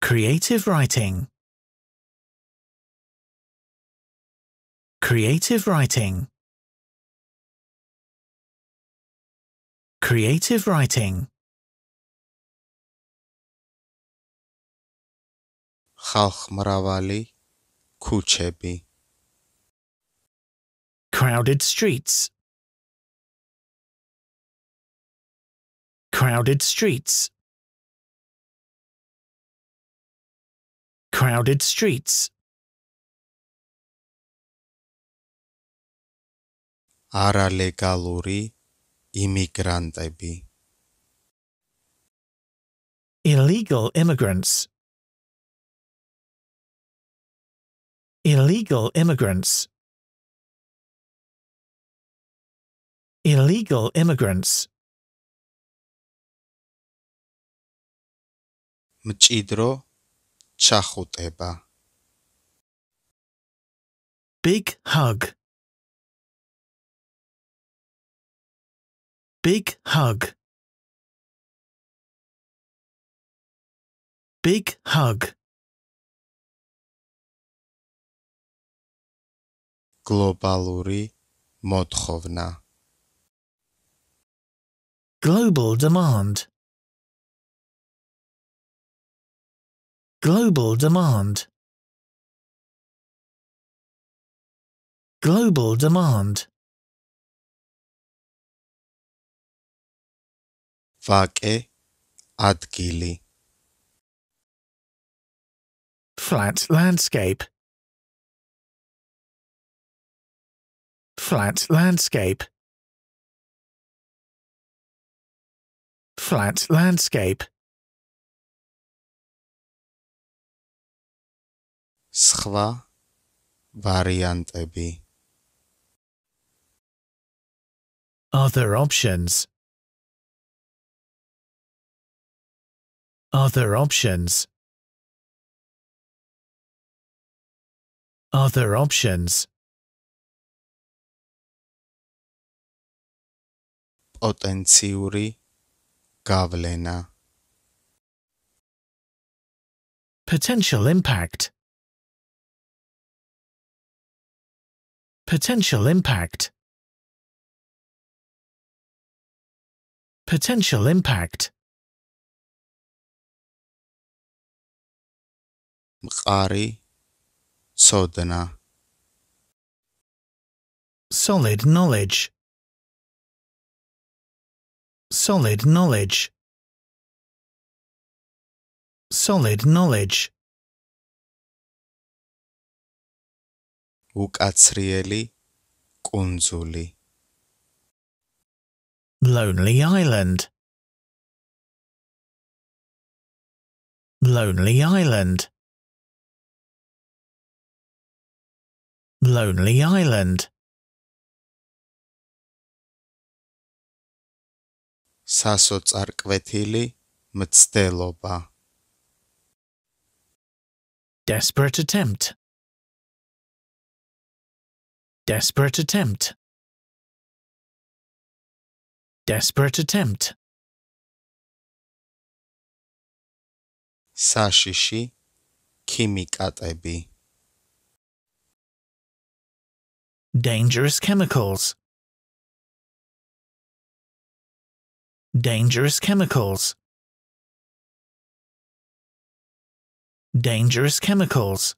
Creative writing. Creative writing. Creative writing. ხალხმრავალი Kuchebi. crowded streets Crowded streets. Crowded streets.
Ara le calori imigrantebi.
Illegal immigrants. Illegal immigrants. Illegal immigrants. მჭიდრო ჩახუტება big hug big hug big hug გლობალური მოთხოვნა global demand Global demand. Global demand. adgili. Flat landscape. Flat landscape. Flat landscape. სხვა ვარიანტები Other options Other options Other options პოტენციური გავლენა Potential impact Potential impact. Potential impact. مقاري صودنا Solid knowledge. Solid knowledge. Solid knowledge. უკაცრიელი კუნძული Lonely Island Lonely Island Lonely Island სასოწარკვეთილი მცდელობა Desperate attempt Desperate attempt. Desperate attempt. Sashishi, ქიმიკატები Dangerous chemicals. Dangerous chemicals. Dangerous chemicals.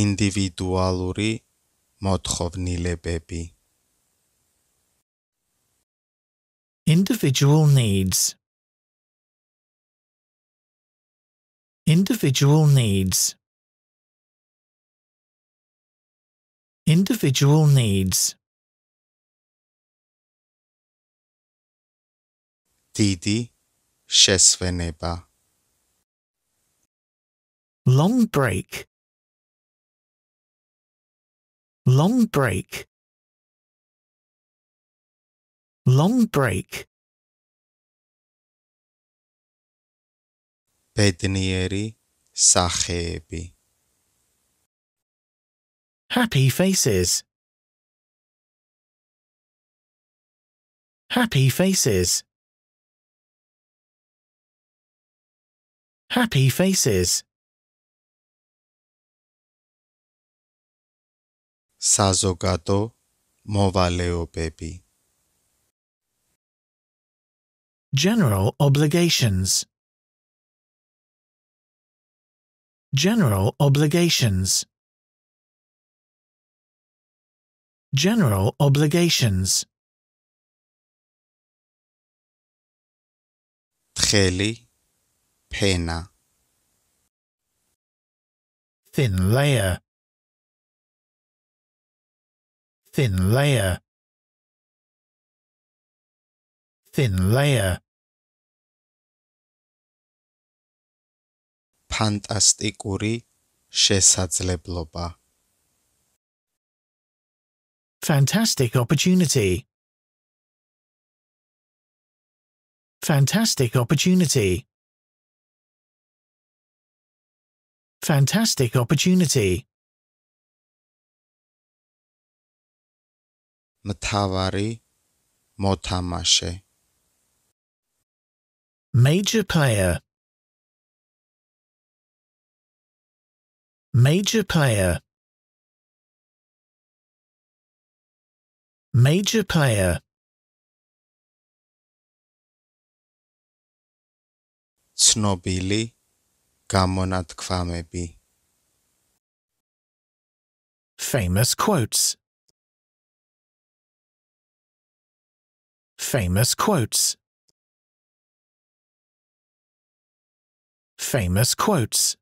ინდივიდუალური მოთხოვნილებები
individual needs individual needs individual needs დიდი shesveneba. long break long break long break παιδნიერი sahebi. happy faces happy faces happy faces Sazogato Movaleo General obligations General obligations General obligations Tcheli Pena Thin layer thin layer thin layer ფანტასტიკური შესაძლებლობა Fantastic opportunity Fantastic opportunity Fantastic opportunity Mthavari Motamashe. Major player Major player Major player
ცნობილი გამონათქვამები
Famous quotes Famous quotes. Famous quotes.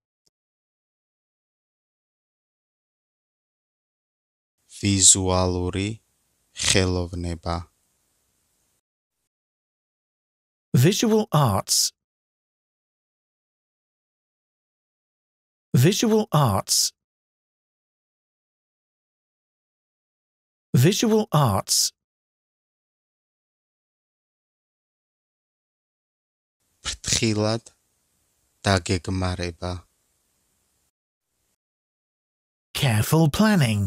Visual arts Visual arts Visual arts ფრთხილად დაგეგმარება Careful planning.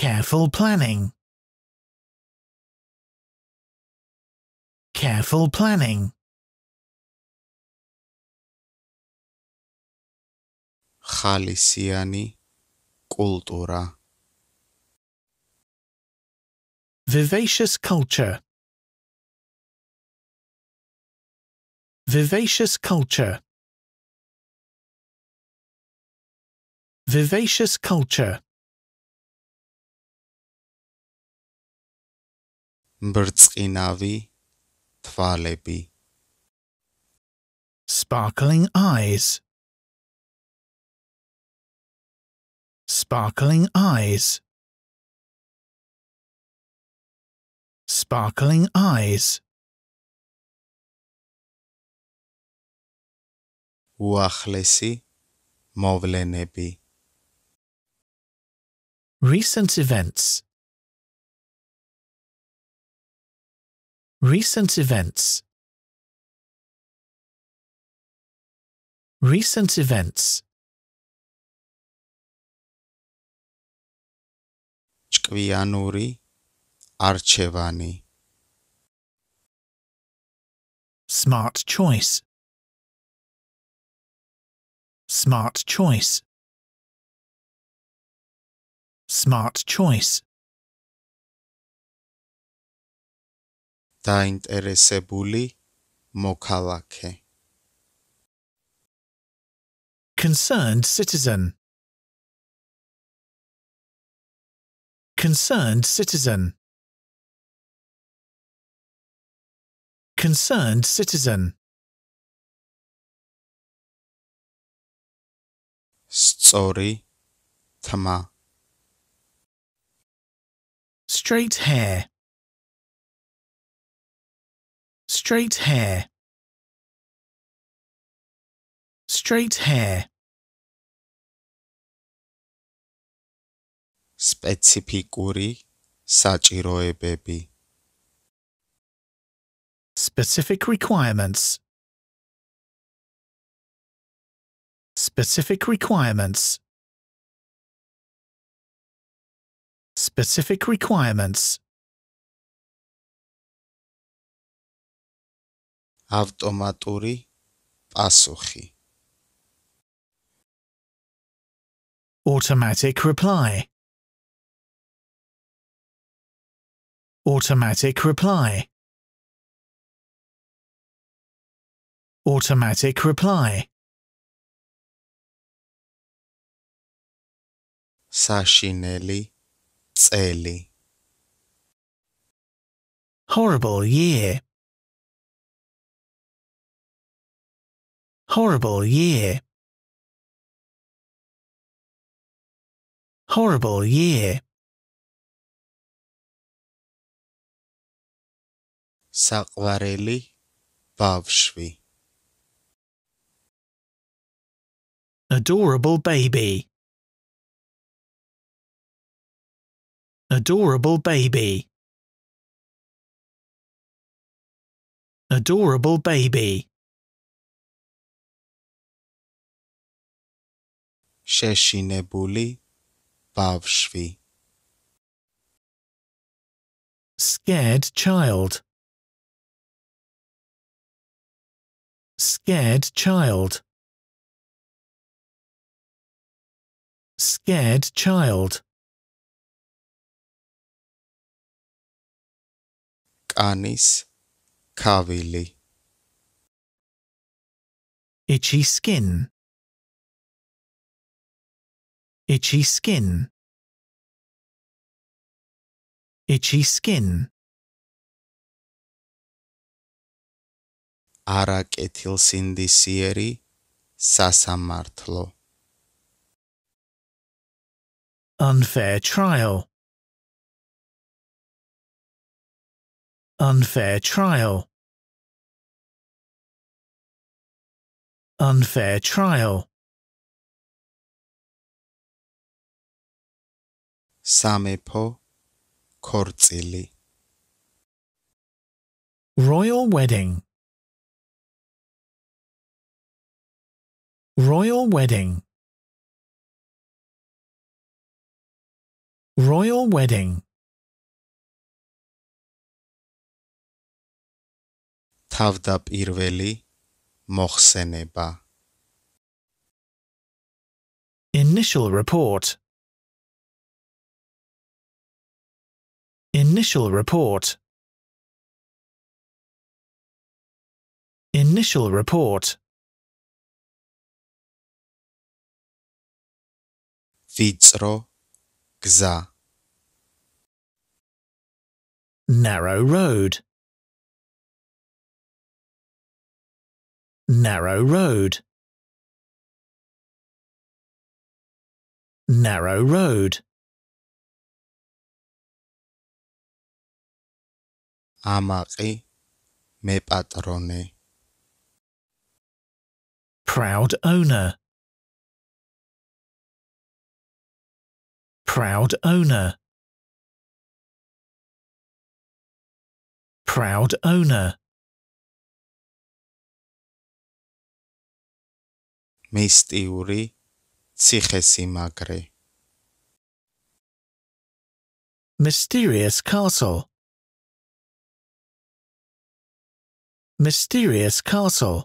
Careful planning. Careful planning. ხალისიანი კულტურა Vivacious culture Vivacious culture. Vivacious culture. Brtskinavi thvalepi. Sparkling eyes. Sparkling eyes. Sparkling eyes. uachlesi movlenepi. Recent events Recent events Recent events ჭკვიანური Archevani. Smart choice Smart choice. Smart choice.
დაინტერესებული mokalake.
concerned citizen concerned citizen concerned citizen sorry, tama. Straight hair. Straight hair. Straight hair.
სპეციფიკური საჭიროებები
Specific requirements Specific requirements. Specific requirements. ავტომატური პასუხი automatic reply automatic reply automatic reply Sashinelli Tseli. Horrible year. Horrible year. Horrible year. საყვარელი Bavshvi. Adorable baby. Adorable baby. Adorable baby. Sheshinebuli Bavshvi. Scared child. Scared child. Scared child. Anis Kavili. Itchy skin. Itchy skin. Itchy skin. Arak sasa martlo. Unfair trial Unfair trial. Unfair trial. სამეფო ქორწილი Royal wedding Royal wedding Royal wedding თავდაპირველი მოხსენება Initial report Initial report Initial report Vizro, გზა Narrow road Narrow road. Narrow road. Amaki mepatrone. Proud owner. Proud owner. Proud owner. მისტიური ციხესიმაგრე Mysterious castle Mysterious castle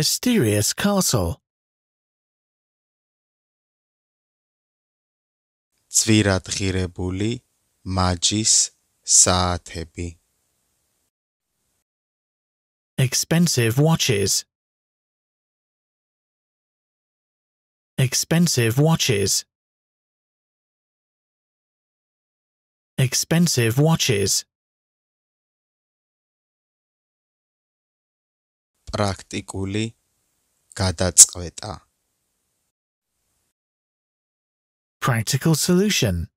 Mysterious castle ცვირადღირებული მაჯის საათები Expensive watches. Expensive watches. Expensive watches. Practical solution.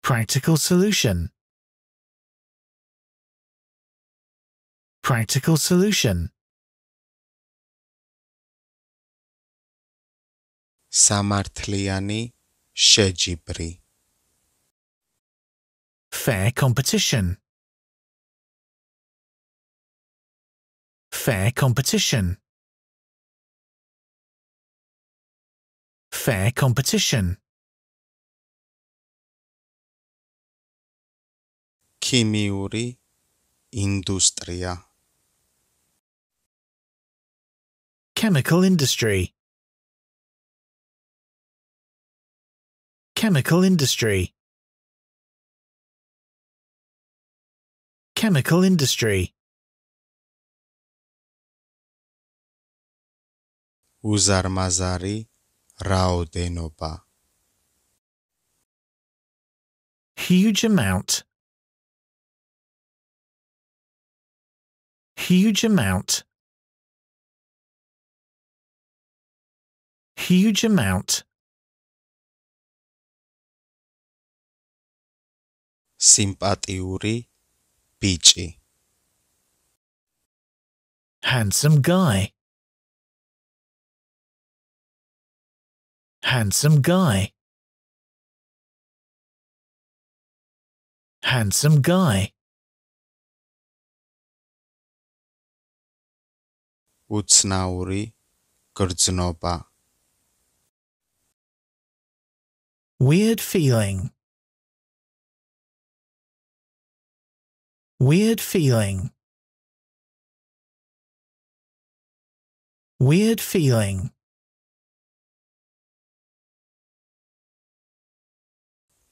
Practical solution. practical solution. Samartliani Shejibri. Fair competition. Fair competition. Fair competition. Kimiuri Industria. Chemical industry. Chemical industry. Chemical industry. Uzarmazari raudenoba. Huge amount. Huge amount. huge amount. Simpatiuri, bichi. Handsome guy. Handsome guy. Handsome guy. Utsnauri Kurznoba. Weird feeling. Weird feeling. Weird feeling.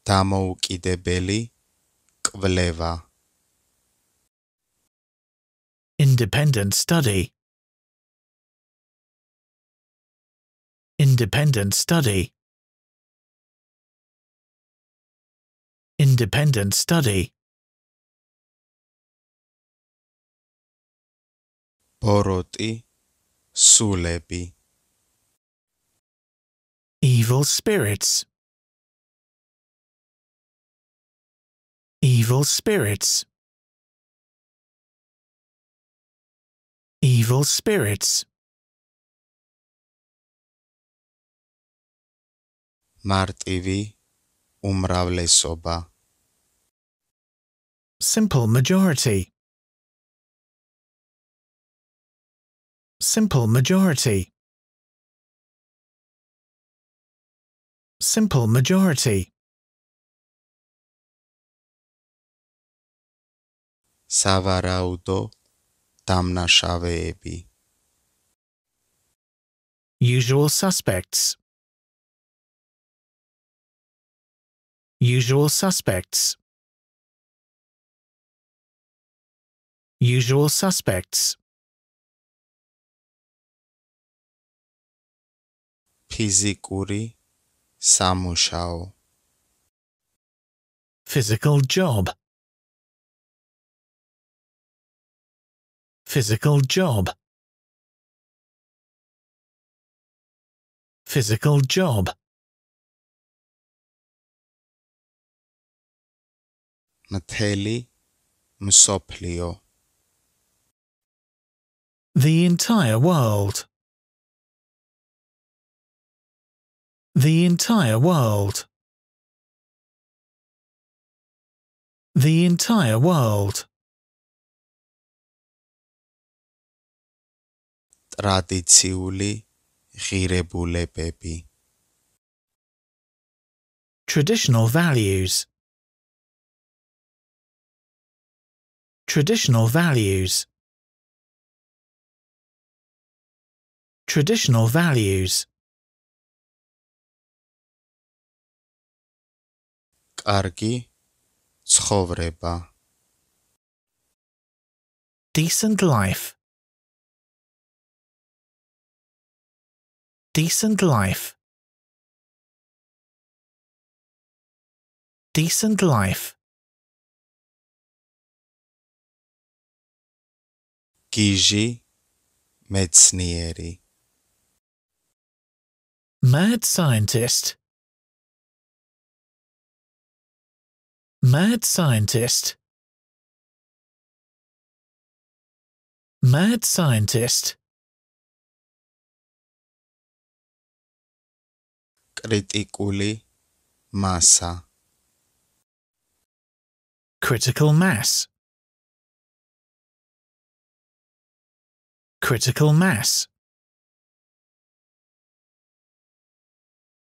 დამოუკიდებელი კვლევა independent study independent study independent study. Poroti sulepi. Evil spirits. Evil spirits. Evil spirits. Martivi umravlesoba. Simple majority. Simple majority. Simple majority. Savarauto tamnashaveepi. Usual suspects. Usual suspects. Usual suspects. ფიზიკური samushao. Physical job. Physical job. Physical job. მთელი Musoplio. The entire world. The entire world. The entire world. Traditional values. Traditional values. traditional values. კარგი ცხოვრება decent life decent life decent life გიჟი მეცნიერი Mad Scientist Mad Scientist Mad Scientist Critically Massa Critical mass Critical mass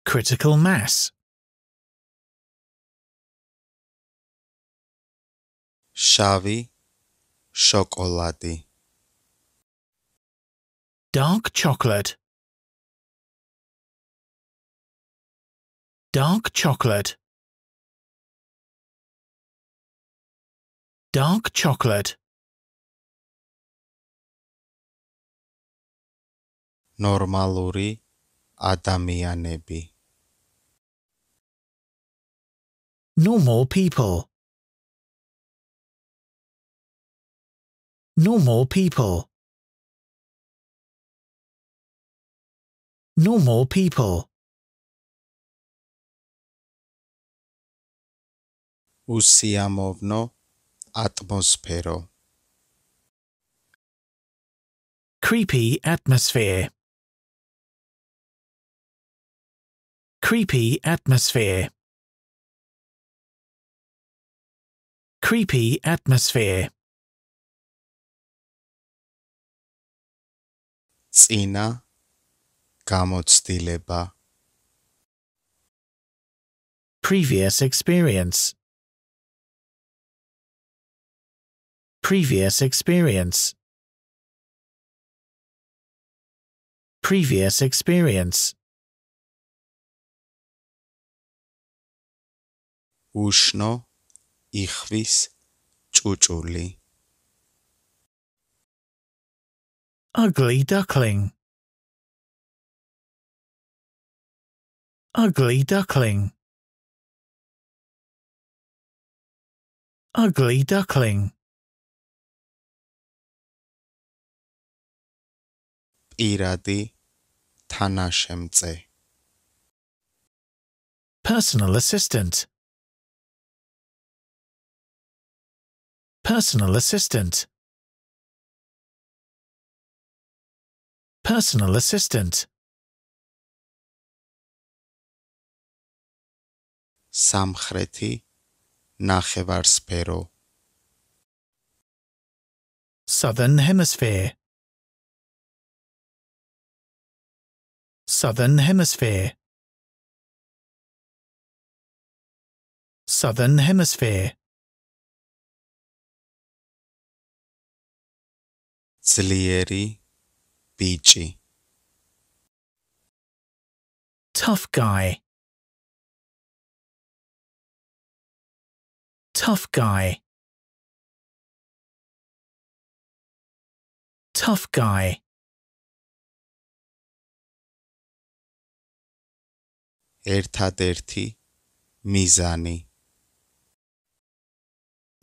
critical mass. Shavi chocolati. Dark chocolate. Dark chocolate. Dark chocolate. Normaluri adamianebi. normal people normal people normal people usiamovno atmosfero creepy atmosphere creepy atmosphere creepy atmosphere. წინა გამოცდილება previous experience previous experience previous experience Ushno ijkvis ch'uch'uli. Ugly duckling. Ugly duckling. Ugly duckling. პირადი თანაშემწე. Personal assistant. Personal assistant. Personal assistant. Samkhreti, ნახევარსფერო Southern Hemisphere Southern Hemisphere Southern Hemisphere Salieri Beachy. Tough guy. Tough guy. Tough guy. ერთადერთი მიზანი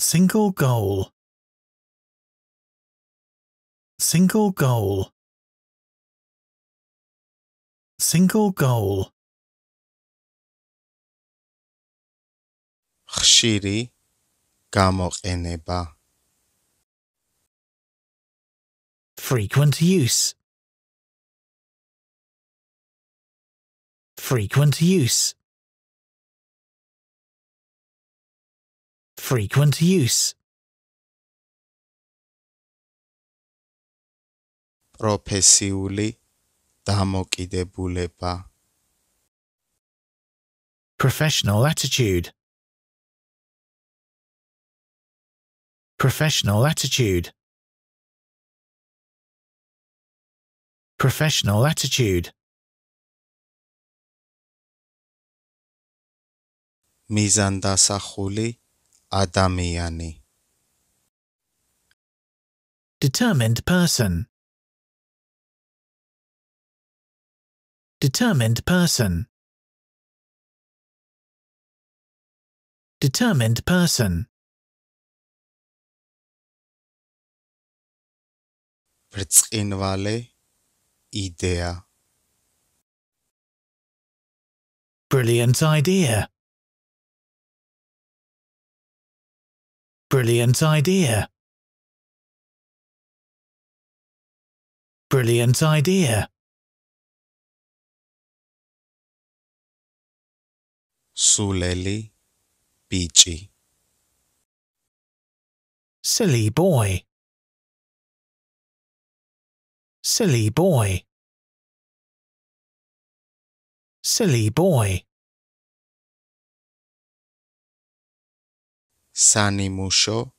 single goal Single goal. Single goal. ხშირი გამოყენება frequent use frequent use frequent use პროფესიული დამოკიდებულება professional attitude professional attitude professional attitude
მიზანდასახული ადამიანი
determined person Determined person. Determined person. Britsinvale idea. Brilliant idea. Brilliant idea. Brilliant idea. Suleli Pichi. Silly boy. Silly boy. Silly boy. Sanimuşo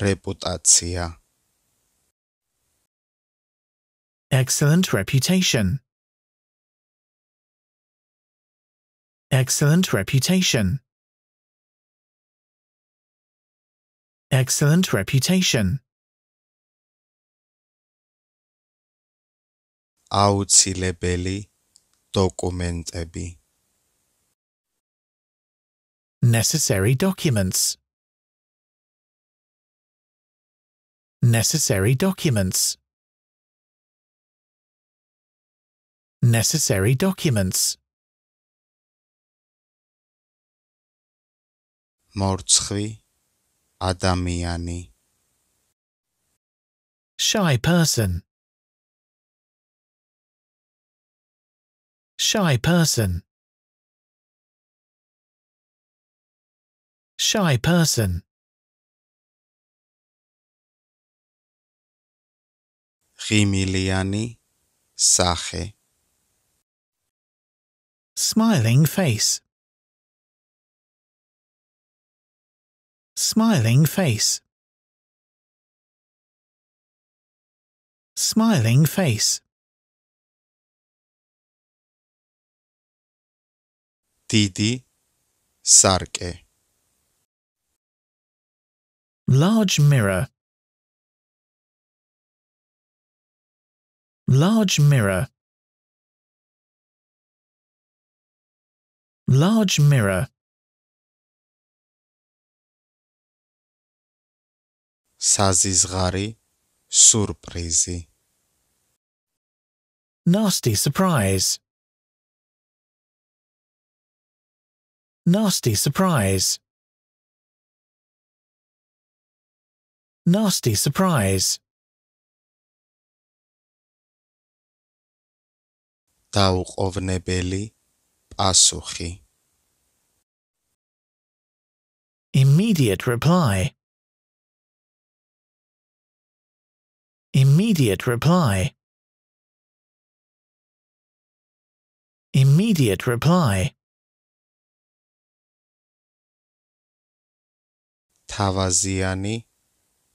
reputacja. Excellent reputation. Excellent reputation. Excellent reputation.
აუცილებელი დოკუმენტები
necessary documents necessary documents necessary documents მორცხვი Adamiani. shy person shy person shy person ღიმილიანი sahe, smiling face smiling face smiling face 滴滴 sarke large mirror large mirror large mirror Sazizgari, surprizi. Nasty surprise. Nasty surprise. Nasty surprise. დაუყოვნებელი asuchi. Immediate reply Immediate reply. Immediate reply. Tavaziani,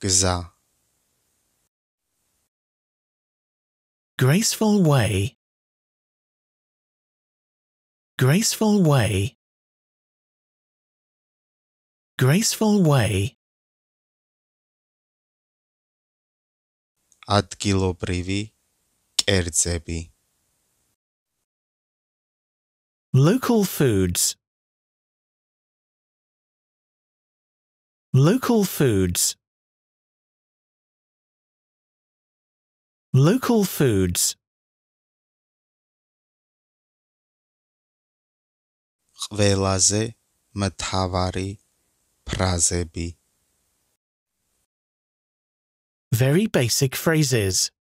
Gza. Graceful way. Graceful way. Graceful way. ადგილობრივი კერძები. Local foods Local foods Local foods ყველაზე მთავარი ფრაზები Very basic phrases.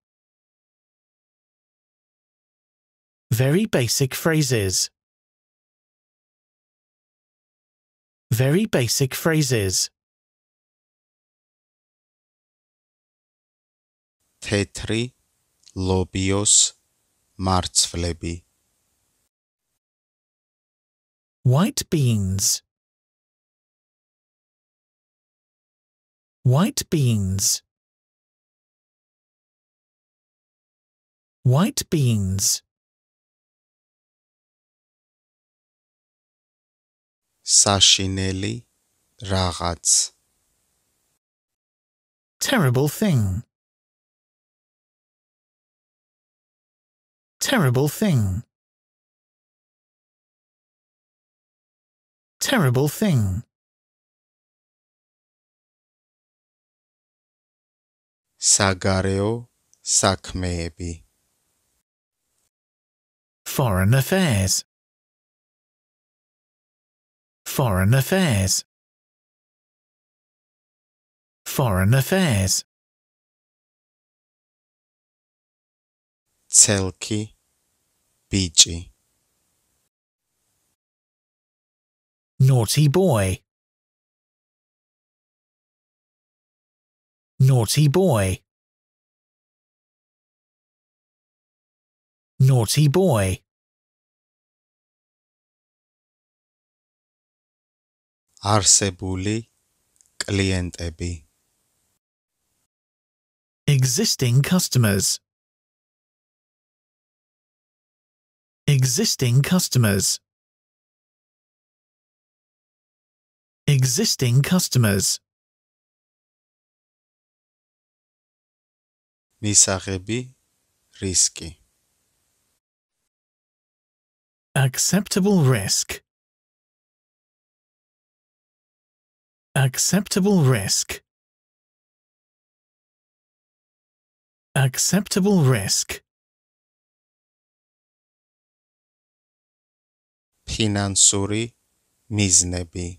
Very basic phrases. Very basic phrases. თეთრი ლობიოს მარცვლები White beans White beans White beans. Sashineli ragats. Terrible thing. Terrible thing. Terrible thing. Sagareo sakmebi. Foreign Affairs Foreign Affairs Foreign Affairs Celki Beachy Naughty boy Naughty boy Naughty boy. არსებული კლიენტები existing customers existing customers existing customers მისაღები რისკი Acceptable risk. Acceptable risk. Acceptable risk. Finansuri Miznebi.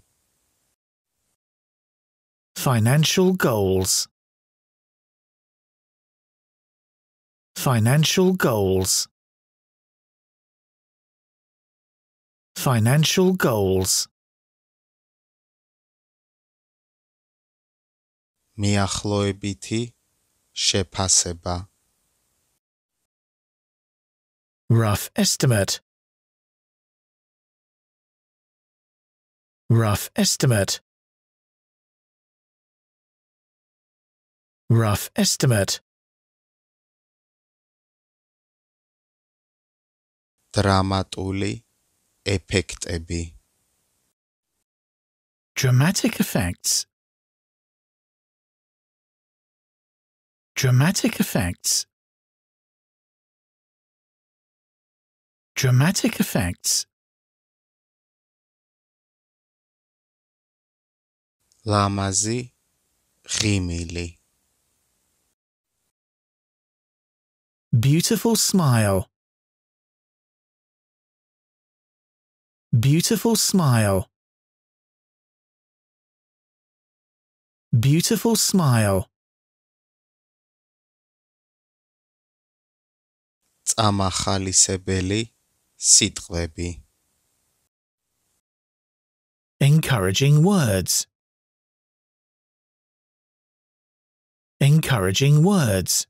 Financial goals. Financial goals. Financial goals. მიახლოებითი Shepaseba rough estimate rough estimate rough estimate Dramatuli. Effekt AB. Dramatic effects. Dramatic effects. Dramatic effects. Lamazi Rimili. Beautiful smile. Beautiful smile. Beautiful smile. წამახალისებელი სიტყვები. Encouraging words. Encouraging words.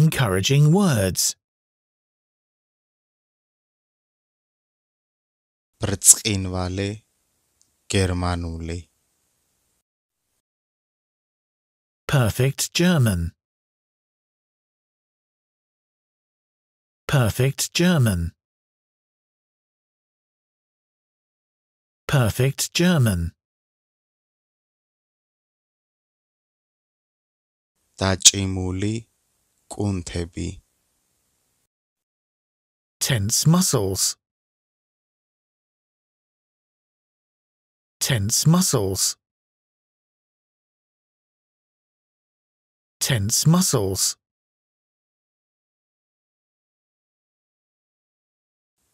Encouraging words. Perfect German. Perfect German. Perfect German. დაჭიმული კუნთები tense muscles Tense muscles. Tense muscles.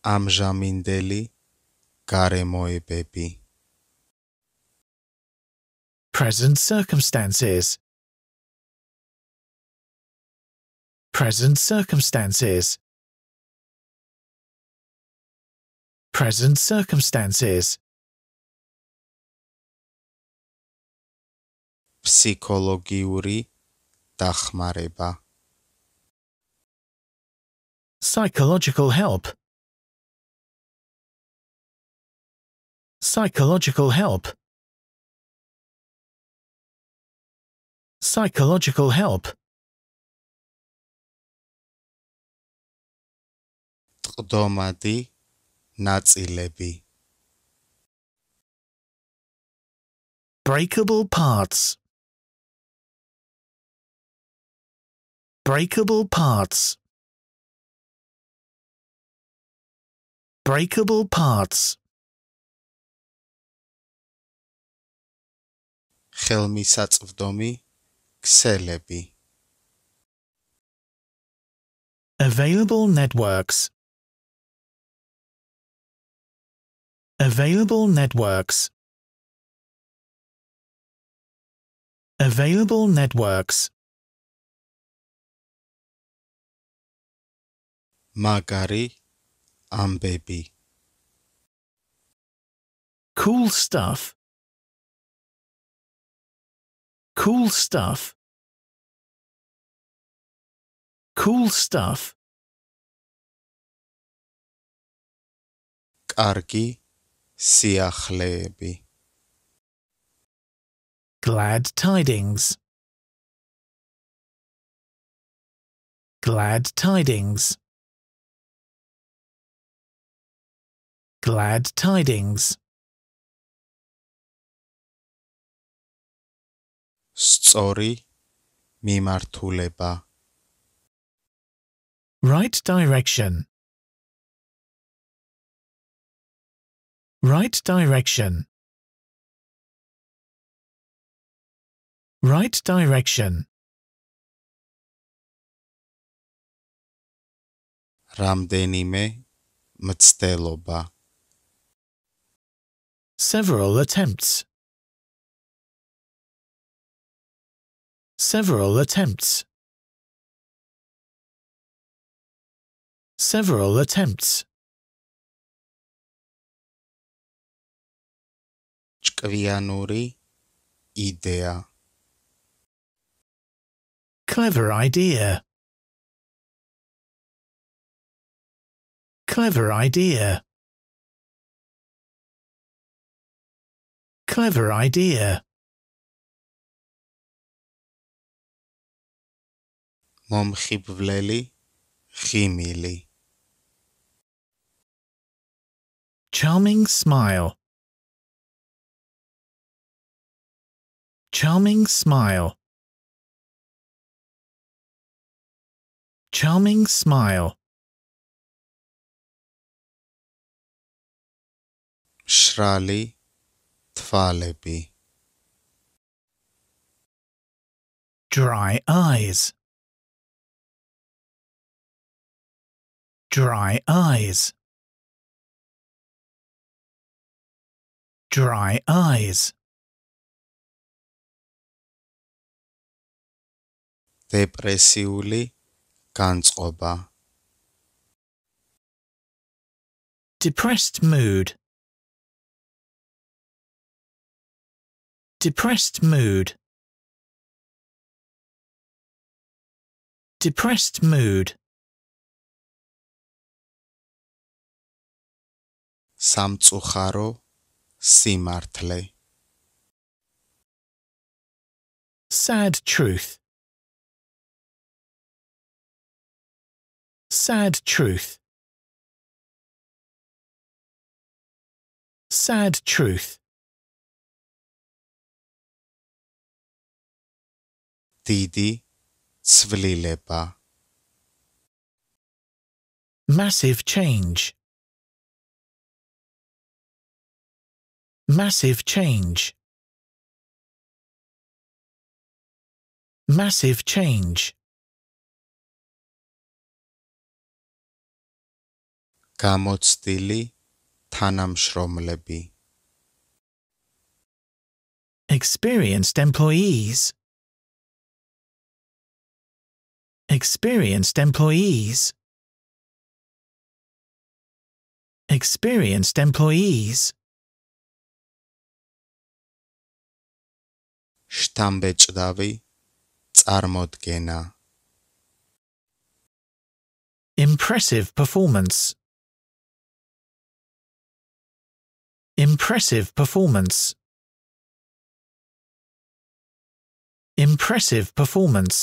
Am jamindeli care baby. Present circumstances. Present circumstances. Present circumstances. ფსიქოლოგიური დახმარება psychological help psychological help psychological help ტყდომადი ნაწილები breakable parts Breakable parts. Breakable parts. Available networks. Available networks. Available networks. Magari Ambebi. Cool stuff. Cool stuff. Cool stuff. Kargi, siachlebi. Glad tidings. Glad tidings. glad tidings. სწორი მიმართულება Right direction Right direction Right direction რამდენიმე მცდელობა Several attempts. Several attempts. Several attempts. Ჭკვიანური idea. Clever idea. Clever idea. clever idea. Mom chibvleli, chimili. Charming smile. Charming smile. Charming smile. Shrali Thalepi. Dry eyes. Dry eyes. Dry eyes. დეპრესიული განწყობა depressed mood Depressed mood. Depressed mood. სამწუხარო სიმართლე sad truth sad truth sad truth Didi Zvlileba. Massive change. Massive change. Massive change. გამოცდილი თანამშრომლები experienced employees Experienced employees. Experienced employees.
შთამბეჭდავი წარმოდგენა Impressive
performance Impressive performance Impressive performance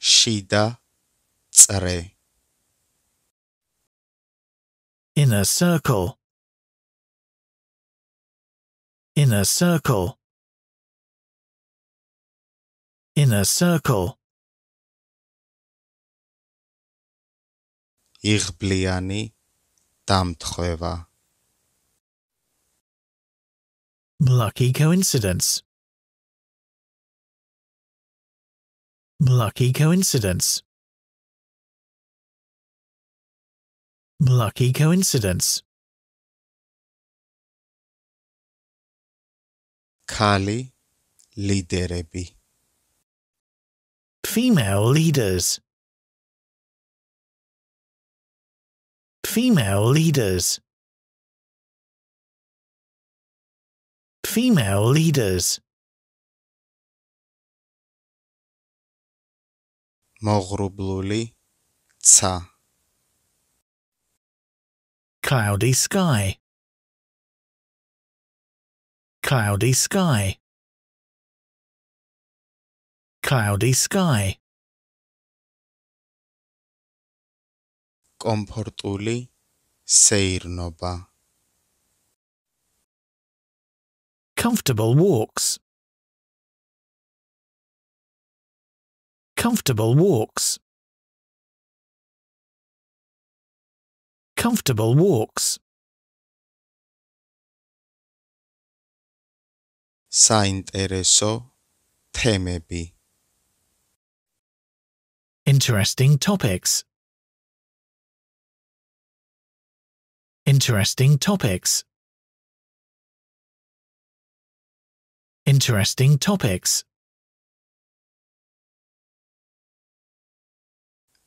Shida Tsare. Inner circle. Inner circle. Inner circle. იღბლიანი დამთხვევა. Lucky coincidence. Lucky coincidence. Lucky coincidence. Kali liderebi. Female leaders. Female leaders. Female leaders. Mogrobluli, ça. cloudy sky cloudy sky cloudy sky კომფორტული seirnoba comfortable walks Comfortable walks. Comfortable walks. საინტერესო თემები Interesting topics. Interesting topics. Interesting topics.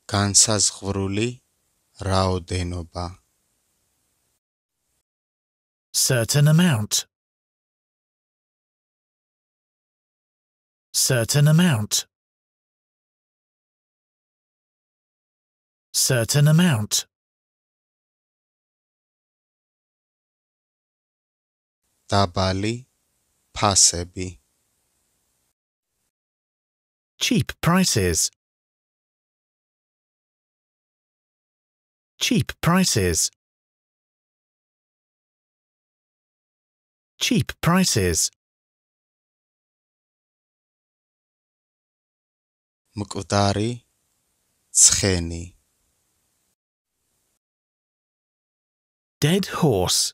განსაზღვრული რაოდენობა certain amount certain amount certain amount დაბალი ფასები cheap prices Cheap prices. Cheap prices. Mukutari Scheni. Dead horse.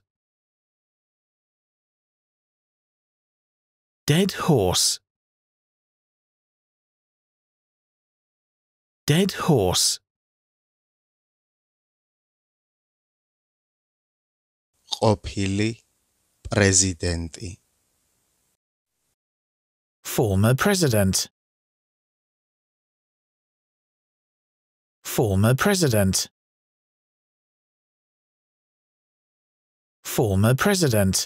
Dead horse. Dead horse. ყოფილი პრეზიდენტი. Former president. Former president. Former president.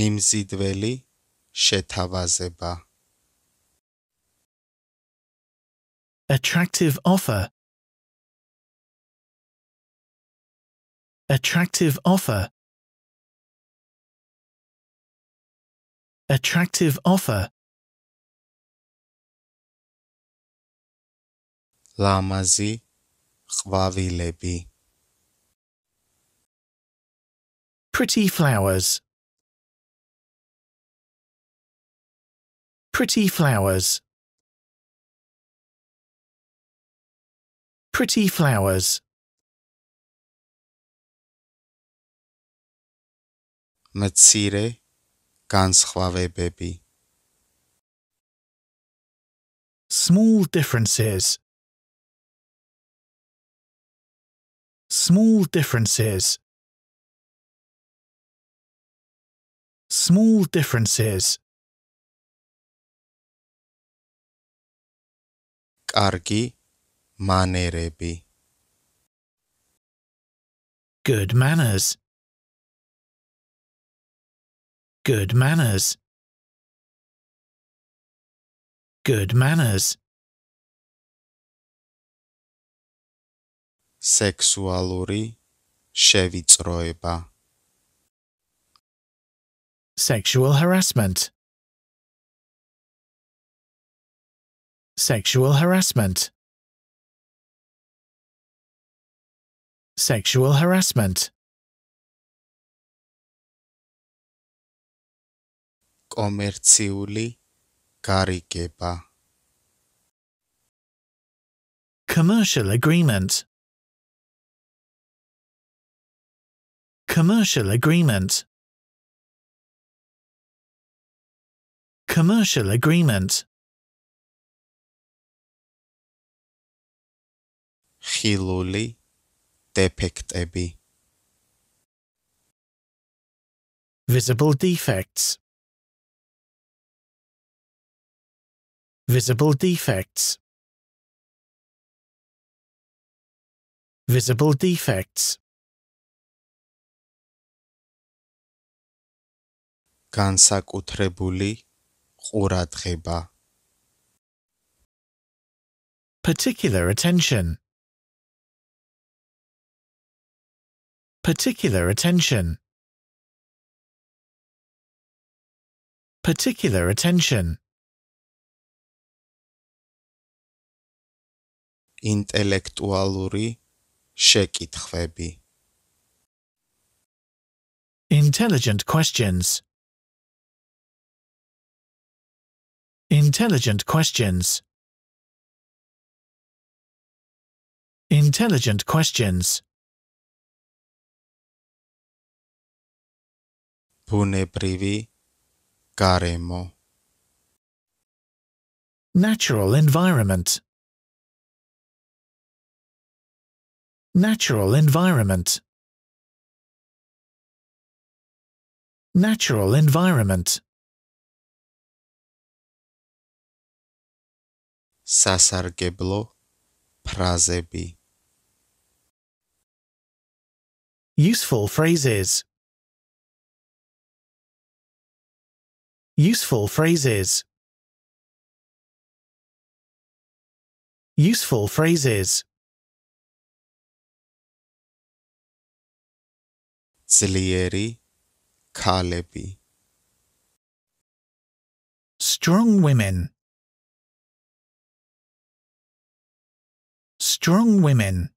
მიმზიდველი shetavazeba Attractive offer. Attractive offer. Attractive offer. ლამაზი ყვავილები Pretty flowers Pretty flowers Pretty flowers მცირე განსხვავებები small differences small differences small differences კარგი მანერები good manners Good manners. Good manners. სექსუალური შევიწროება sexual harassment sexual harassment sexual harassment კომერციული გარიგება Commercial agreement Commercial agreement Commercial agreement ხილული დეფექტები visible defects Visible defects. Visible defects. განსაკუთრებული ყურადღება Particular attention Particular attention Particular attention
ინტელექტუალური შეკითხვები
Intelligent questions Intelligent questions Intelligent questions ბუნებრივი გარემო Natural environment Natural environment. Natural environment. სასარგებლო prazebi. Useful phrases Useful phrases Useful phrases Silieri, Kalebi. Strong women. Strong women.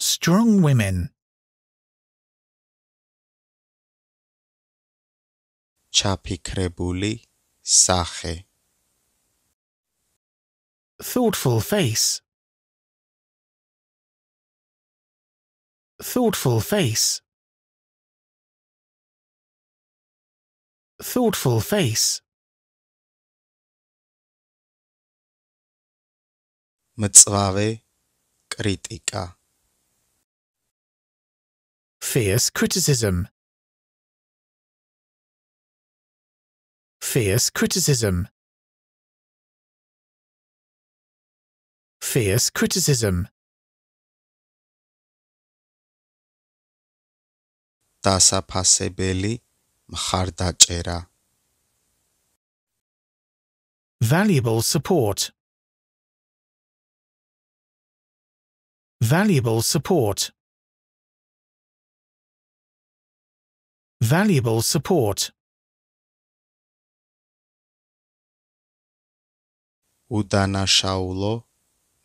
Strong women. Chapikrebuli, Sache. Thoughtful face. thoughtful face thoughtful face መጽባበይ kritika fierce criticism fierce criticism fierce criticism დასაფასებელი მხარდაჭერა valuable support valuable support valuable support უდანაშაულო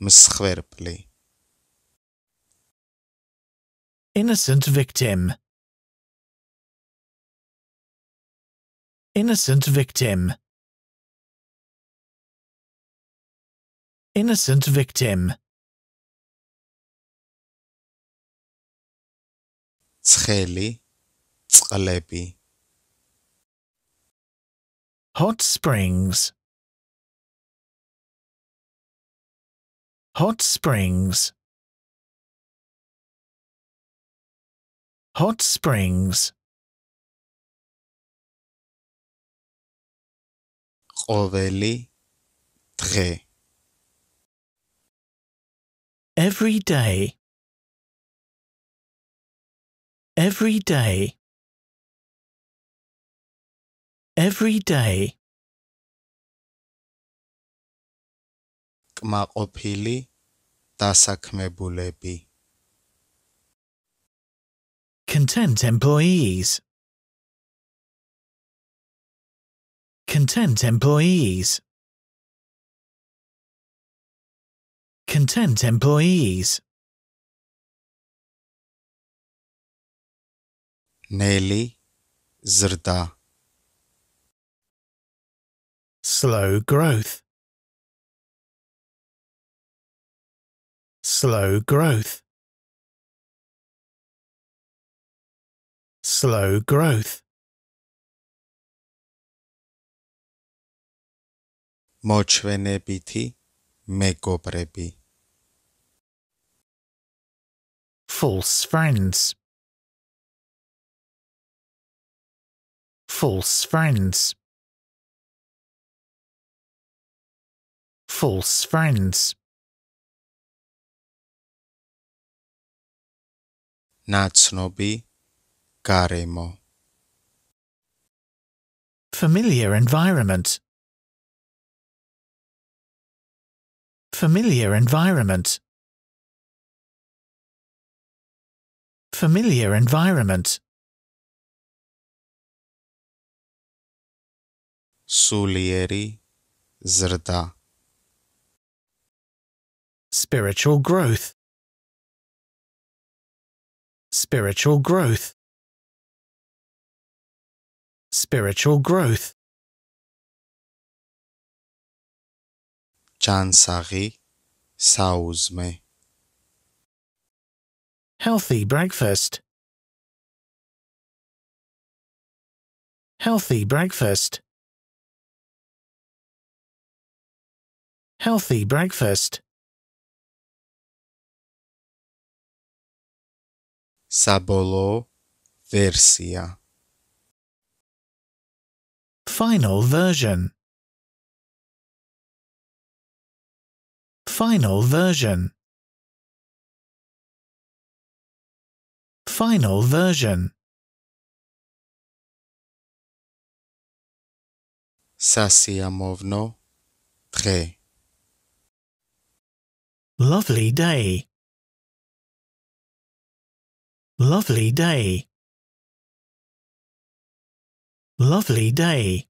მსხვერპლი innocent victim Innocent victim. Innocent victim. Tscheli, tschalepi. Hot springs. Hot springs. Hot springs. overly très. Every day. Every day. Every day. კმაყოფილი დასაქმებულები. Content employees. Content employees. Content employees. Nearly zrda. Slow growth. Slow growth. Slow growth. Močvenebithi, Megobrebi. False friends. False friends. False friends. Natsnobi, Karemo. Familiar environment. Familiar environment. Familiar environment. Sulieri Zrda. Spiritual growth. Spiritual growth. Spiritual growth. Chansari, Sausme. Healthy breakfast. Healthy breakfast. Healthy breakfast. Sabolo versia. Final version. Final version. Final version. Sasiamovno tre. Lovely day. Lovely day. Lovely day.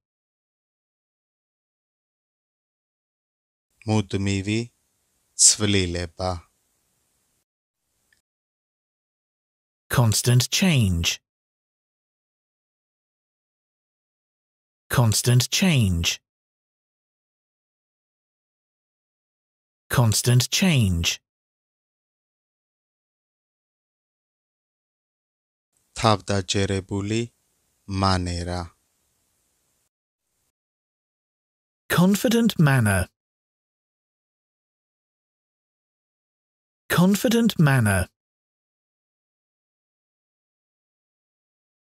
Mudmivi svileleba. Constant change. Constant change. Constant change. Jerebuli Manera. confident manner Confident manner.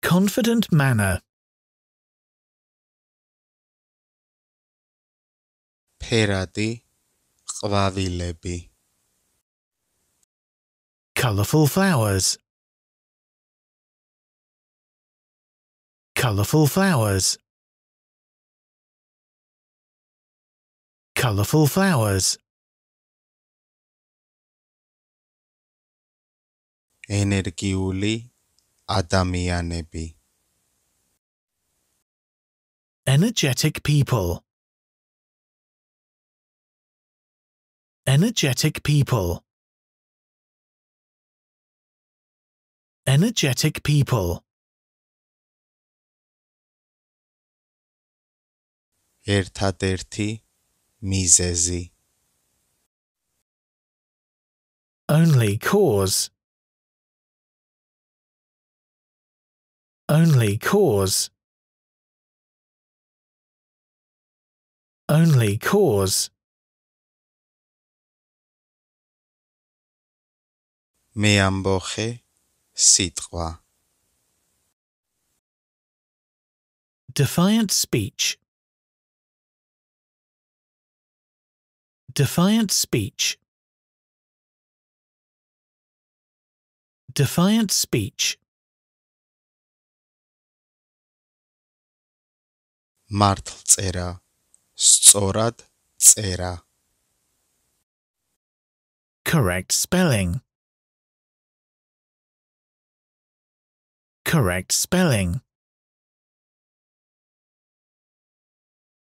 Confident manner. ფერადი ყვავილები. Colorful flowers. Colorful flowers. Colorful flowers. Energiuli Adamianebi. Energetic people. Energetic people. Energetic people. ერთადერთი მიზეზი Only cause Only cause. Only cause. Me میامبوخه سیتقوا Defiant speech. Defiant speech. Defiant speech. მართლწერა სწორად წერა correct spelling correct spelling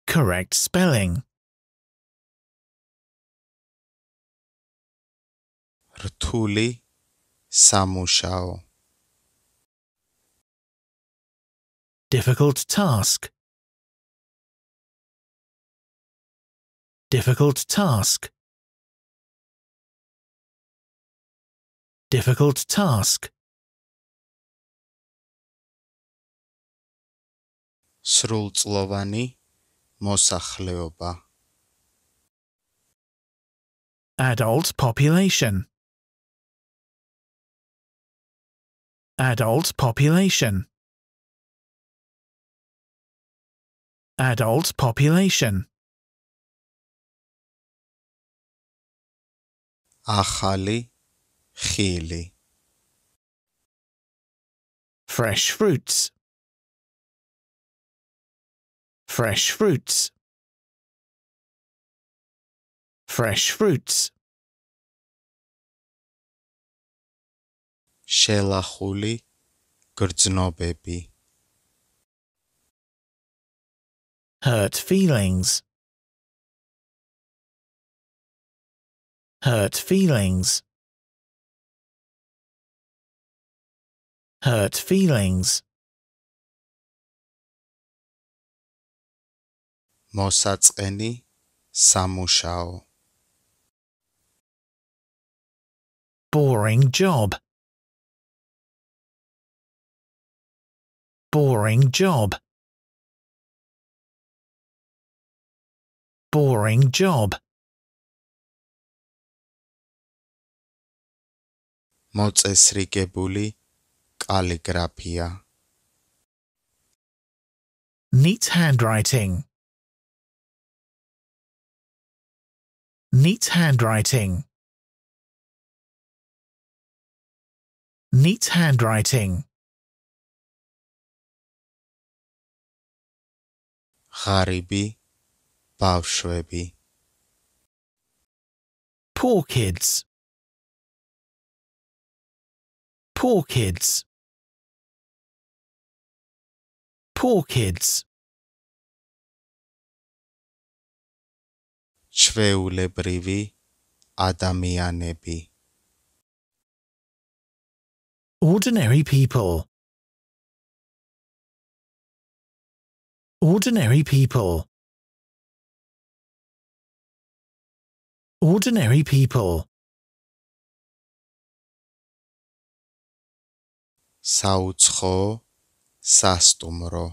correct spelling რთული სამუშაო difficult task Difficult task. Difficult task. სრულწლოვანი მოსახლეობა Adult population Adult population Adult population achali, chili. Fresh fruits. Fresh fruits. Fresh fruits. შელახული გრძნობები hurt feelings hurt feelings hurt feelings მოსაწყენი Samushao. boring job boring job boring job
მოწესრიგებული კალიგრაფია
neat handwriting neat handwriting neat handwriting ღარიბი ბავშვები poor kids Poor kids. Poor kids. ჩვეულებრივი ადამიანები ordinary people ordinary people ordinary people საუცხო სასტუმრო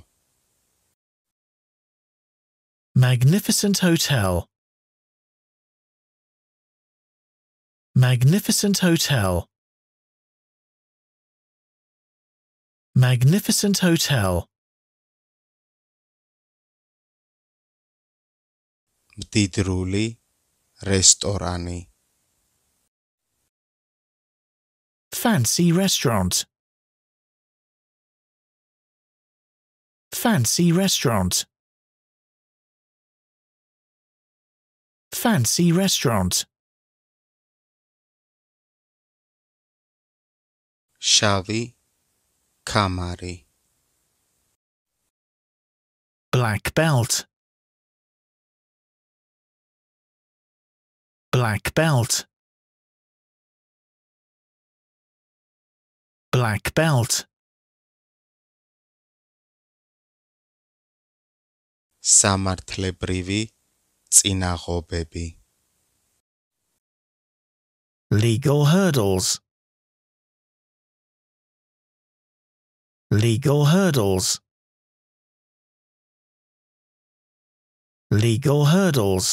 Magnificent hotel Magnificent hotel Magnificent hotel მდიდრული რესტორანი Fancy restaurant Fancy restaurant. Fancy restaurant. Shavi Kamari. Black belt. Black belt. Black belt. სამართლებრივი წინაღობები legal hurdles legal hurdles legal hurdles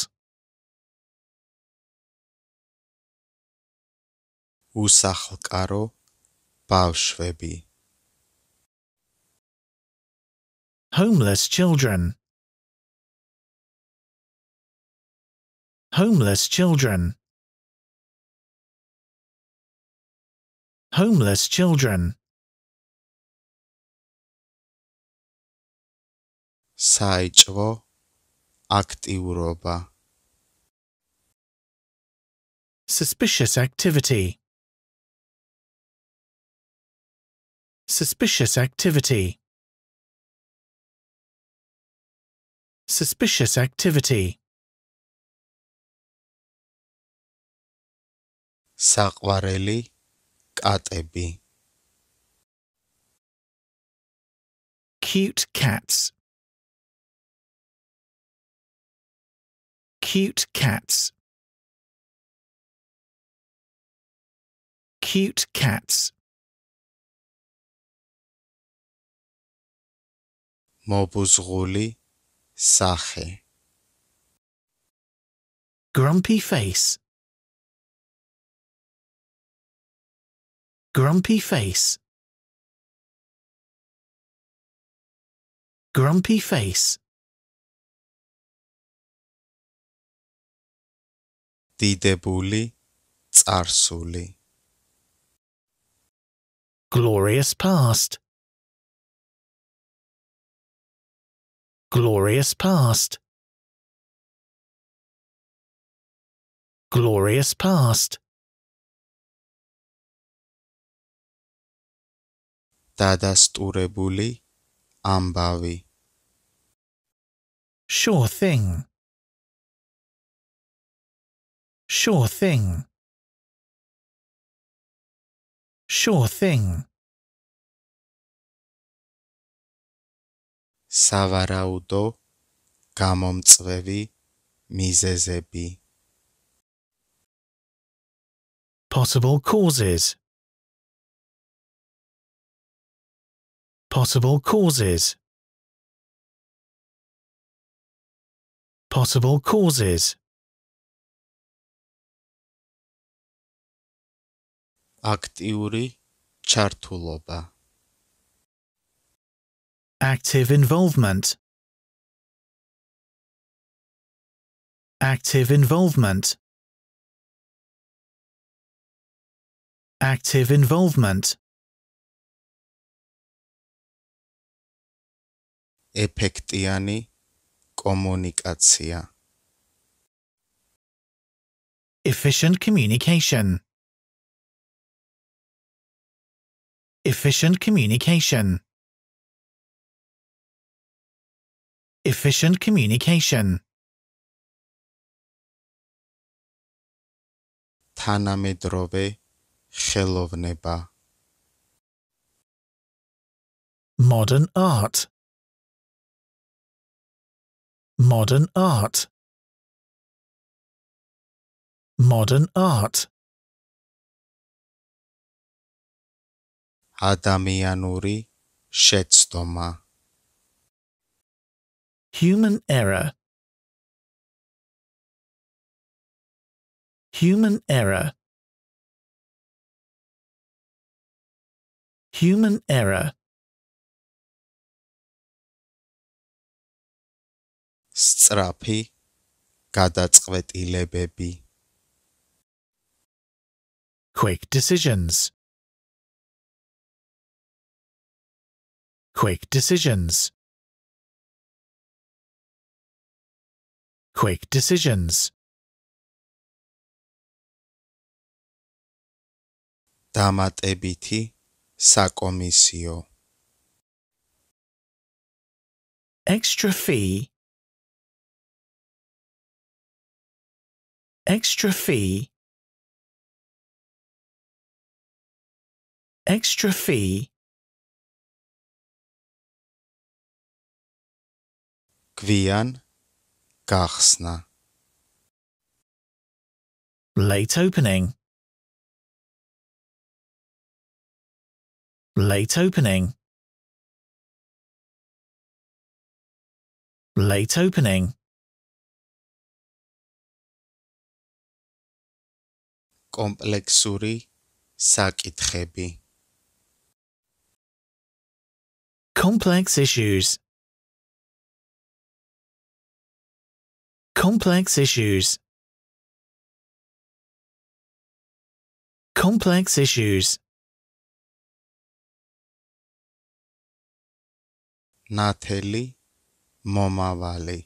უსახლკარო ბავშვები homeless children Homeless children. Homeless children. საიჭვო აქტიურობა Suspicious activity. Suspicious activity. Suspicious activity. sa kwarele ka tsebe. Cute cats. Cute cats. Cute cats. Mobuzruli Sache. Grumpy face. Grumpy face. Grumpy face. დიდებული tsarsuli. glorious past glorious past glorious past დადასტურებული ამბავი. Sure thing. Sure thing. Sure thing.
Savaraudo გამომწვევი მიზეზები.
Possible causes. Possible causes. Possible causes. active involvement active involvement active involvement
ეფექტიანი კომუნიკაცია
efficient communication efficient communication efficient communication თანამედროვე ხელოვნება modern art Modern art. Modern art. Adamianuri, Shetstoma. Human error Human error Human error სწრაფი გადაწყვეტილებები quick decisions quick decisions quick decisions დამატებითი საკომისიო extra fee extra fee extra fee Kvian Karsna Late opening Late opening Late opening კომპლექსური საკითხები complex issues complex issues complex issues ნათელი momavali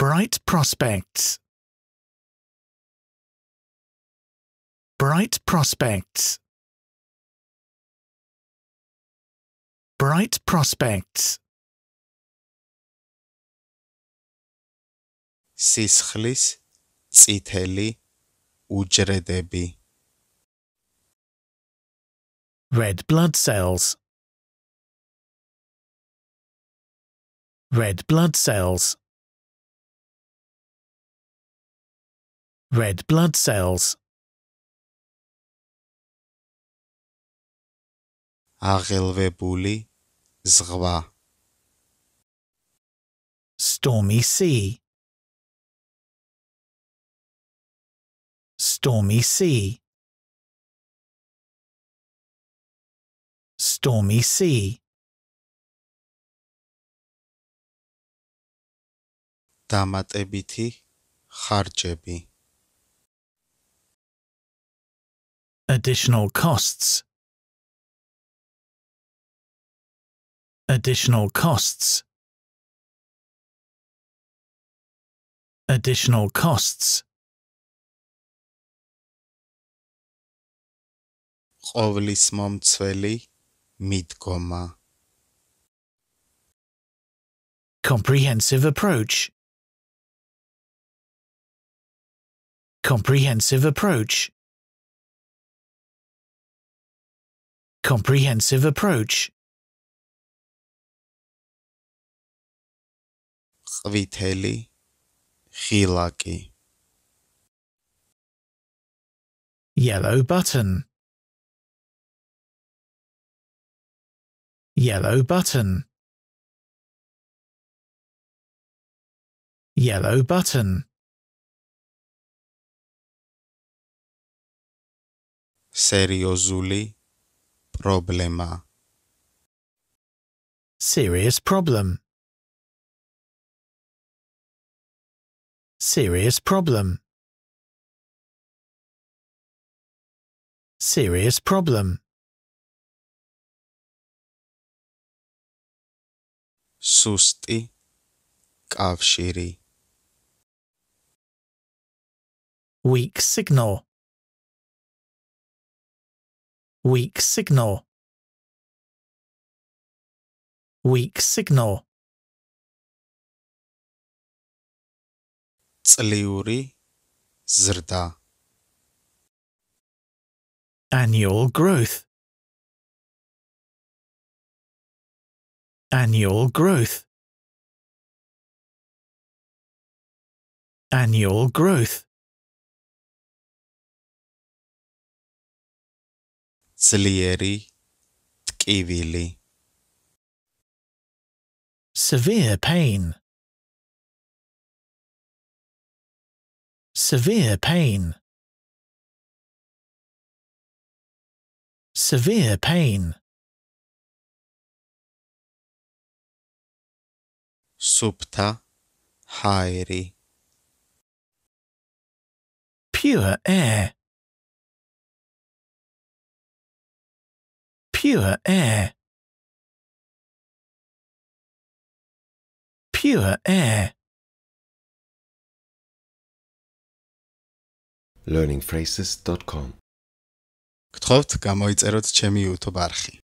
bright prospects Bright prospects. Bright prospects. სისხლის წითელი ujredebi. Red blood cells. Red blood cells. Red blood cells. აღელვებული ზღვა stormy sea stormy sea stormy sea დამატებითი ხარჯები additional costs Additional costs. Additional costs. ყოვლის მომცველი მიდგომა. Comprehensive approach. Comprehensive approach. Comprehensive approach. Vitelli, ხილაკი. Yellow button. Yellow button. Yellow button. Seriozuli problema. Serious problem. Serious problem. Serious problem. Susti, kavshiri. weak signal weak signal weak signal Tsliuri Zrda. Annual growth. Annual growth. Annual growth. Tslieri Tkivili. Severe pain. Severe pain. Severe pain. Supta Hairi. Pure air. Pure air. Pure air. learningphrases.com გთხოვთ გამოიწეროთ ჩემი YouTube არხი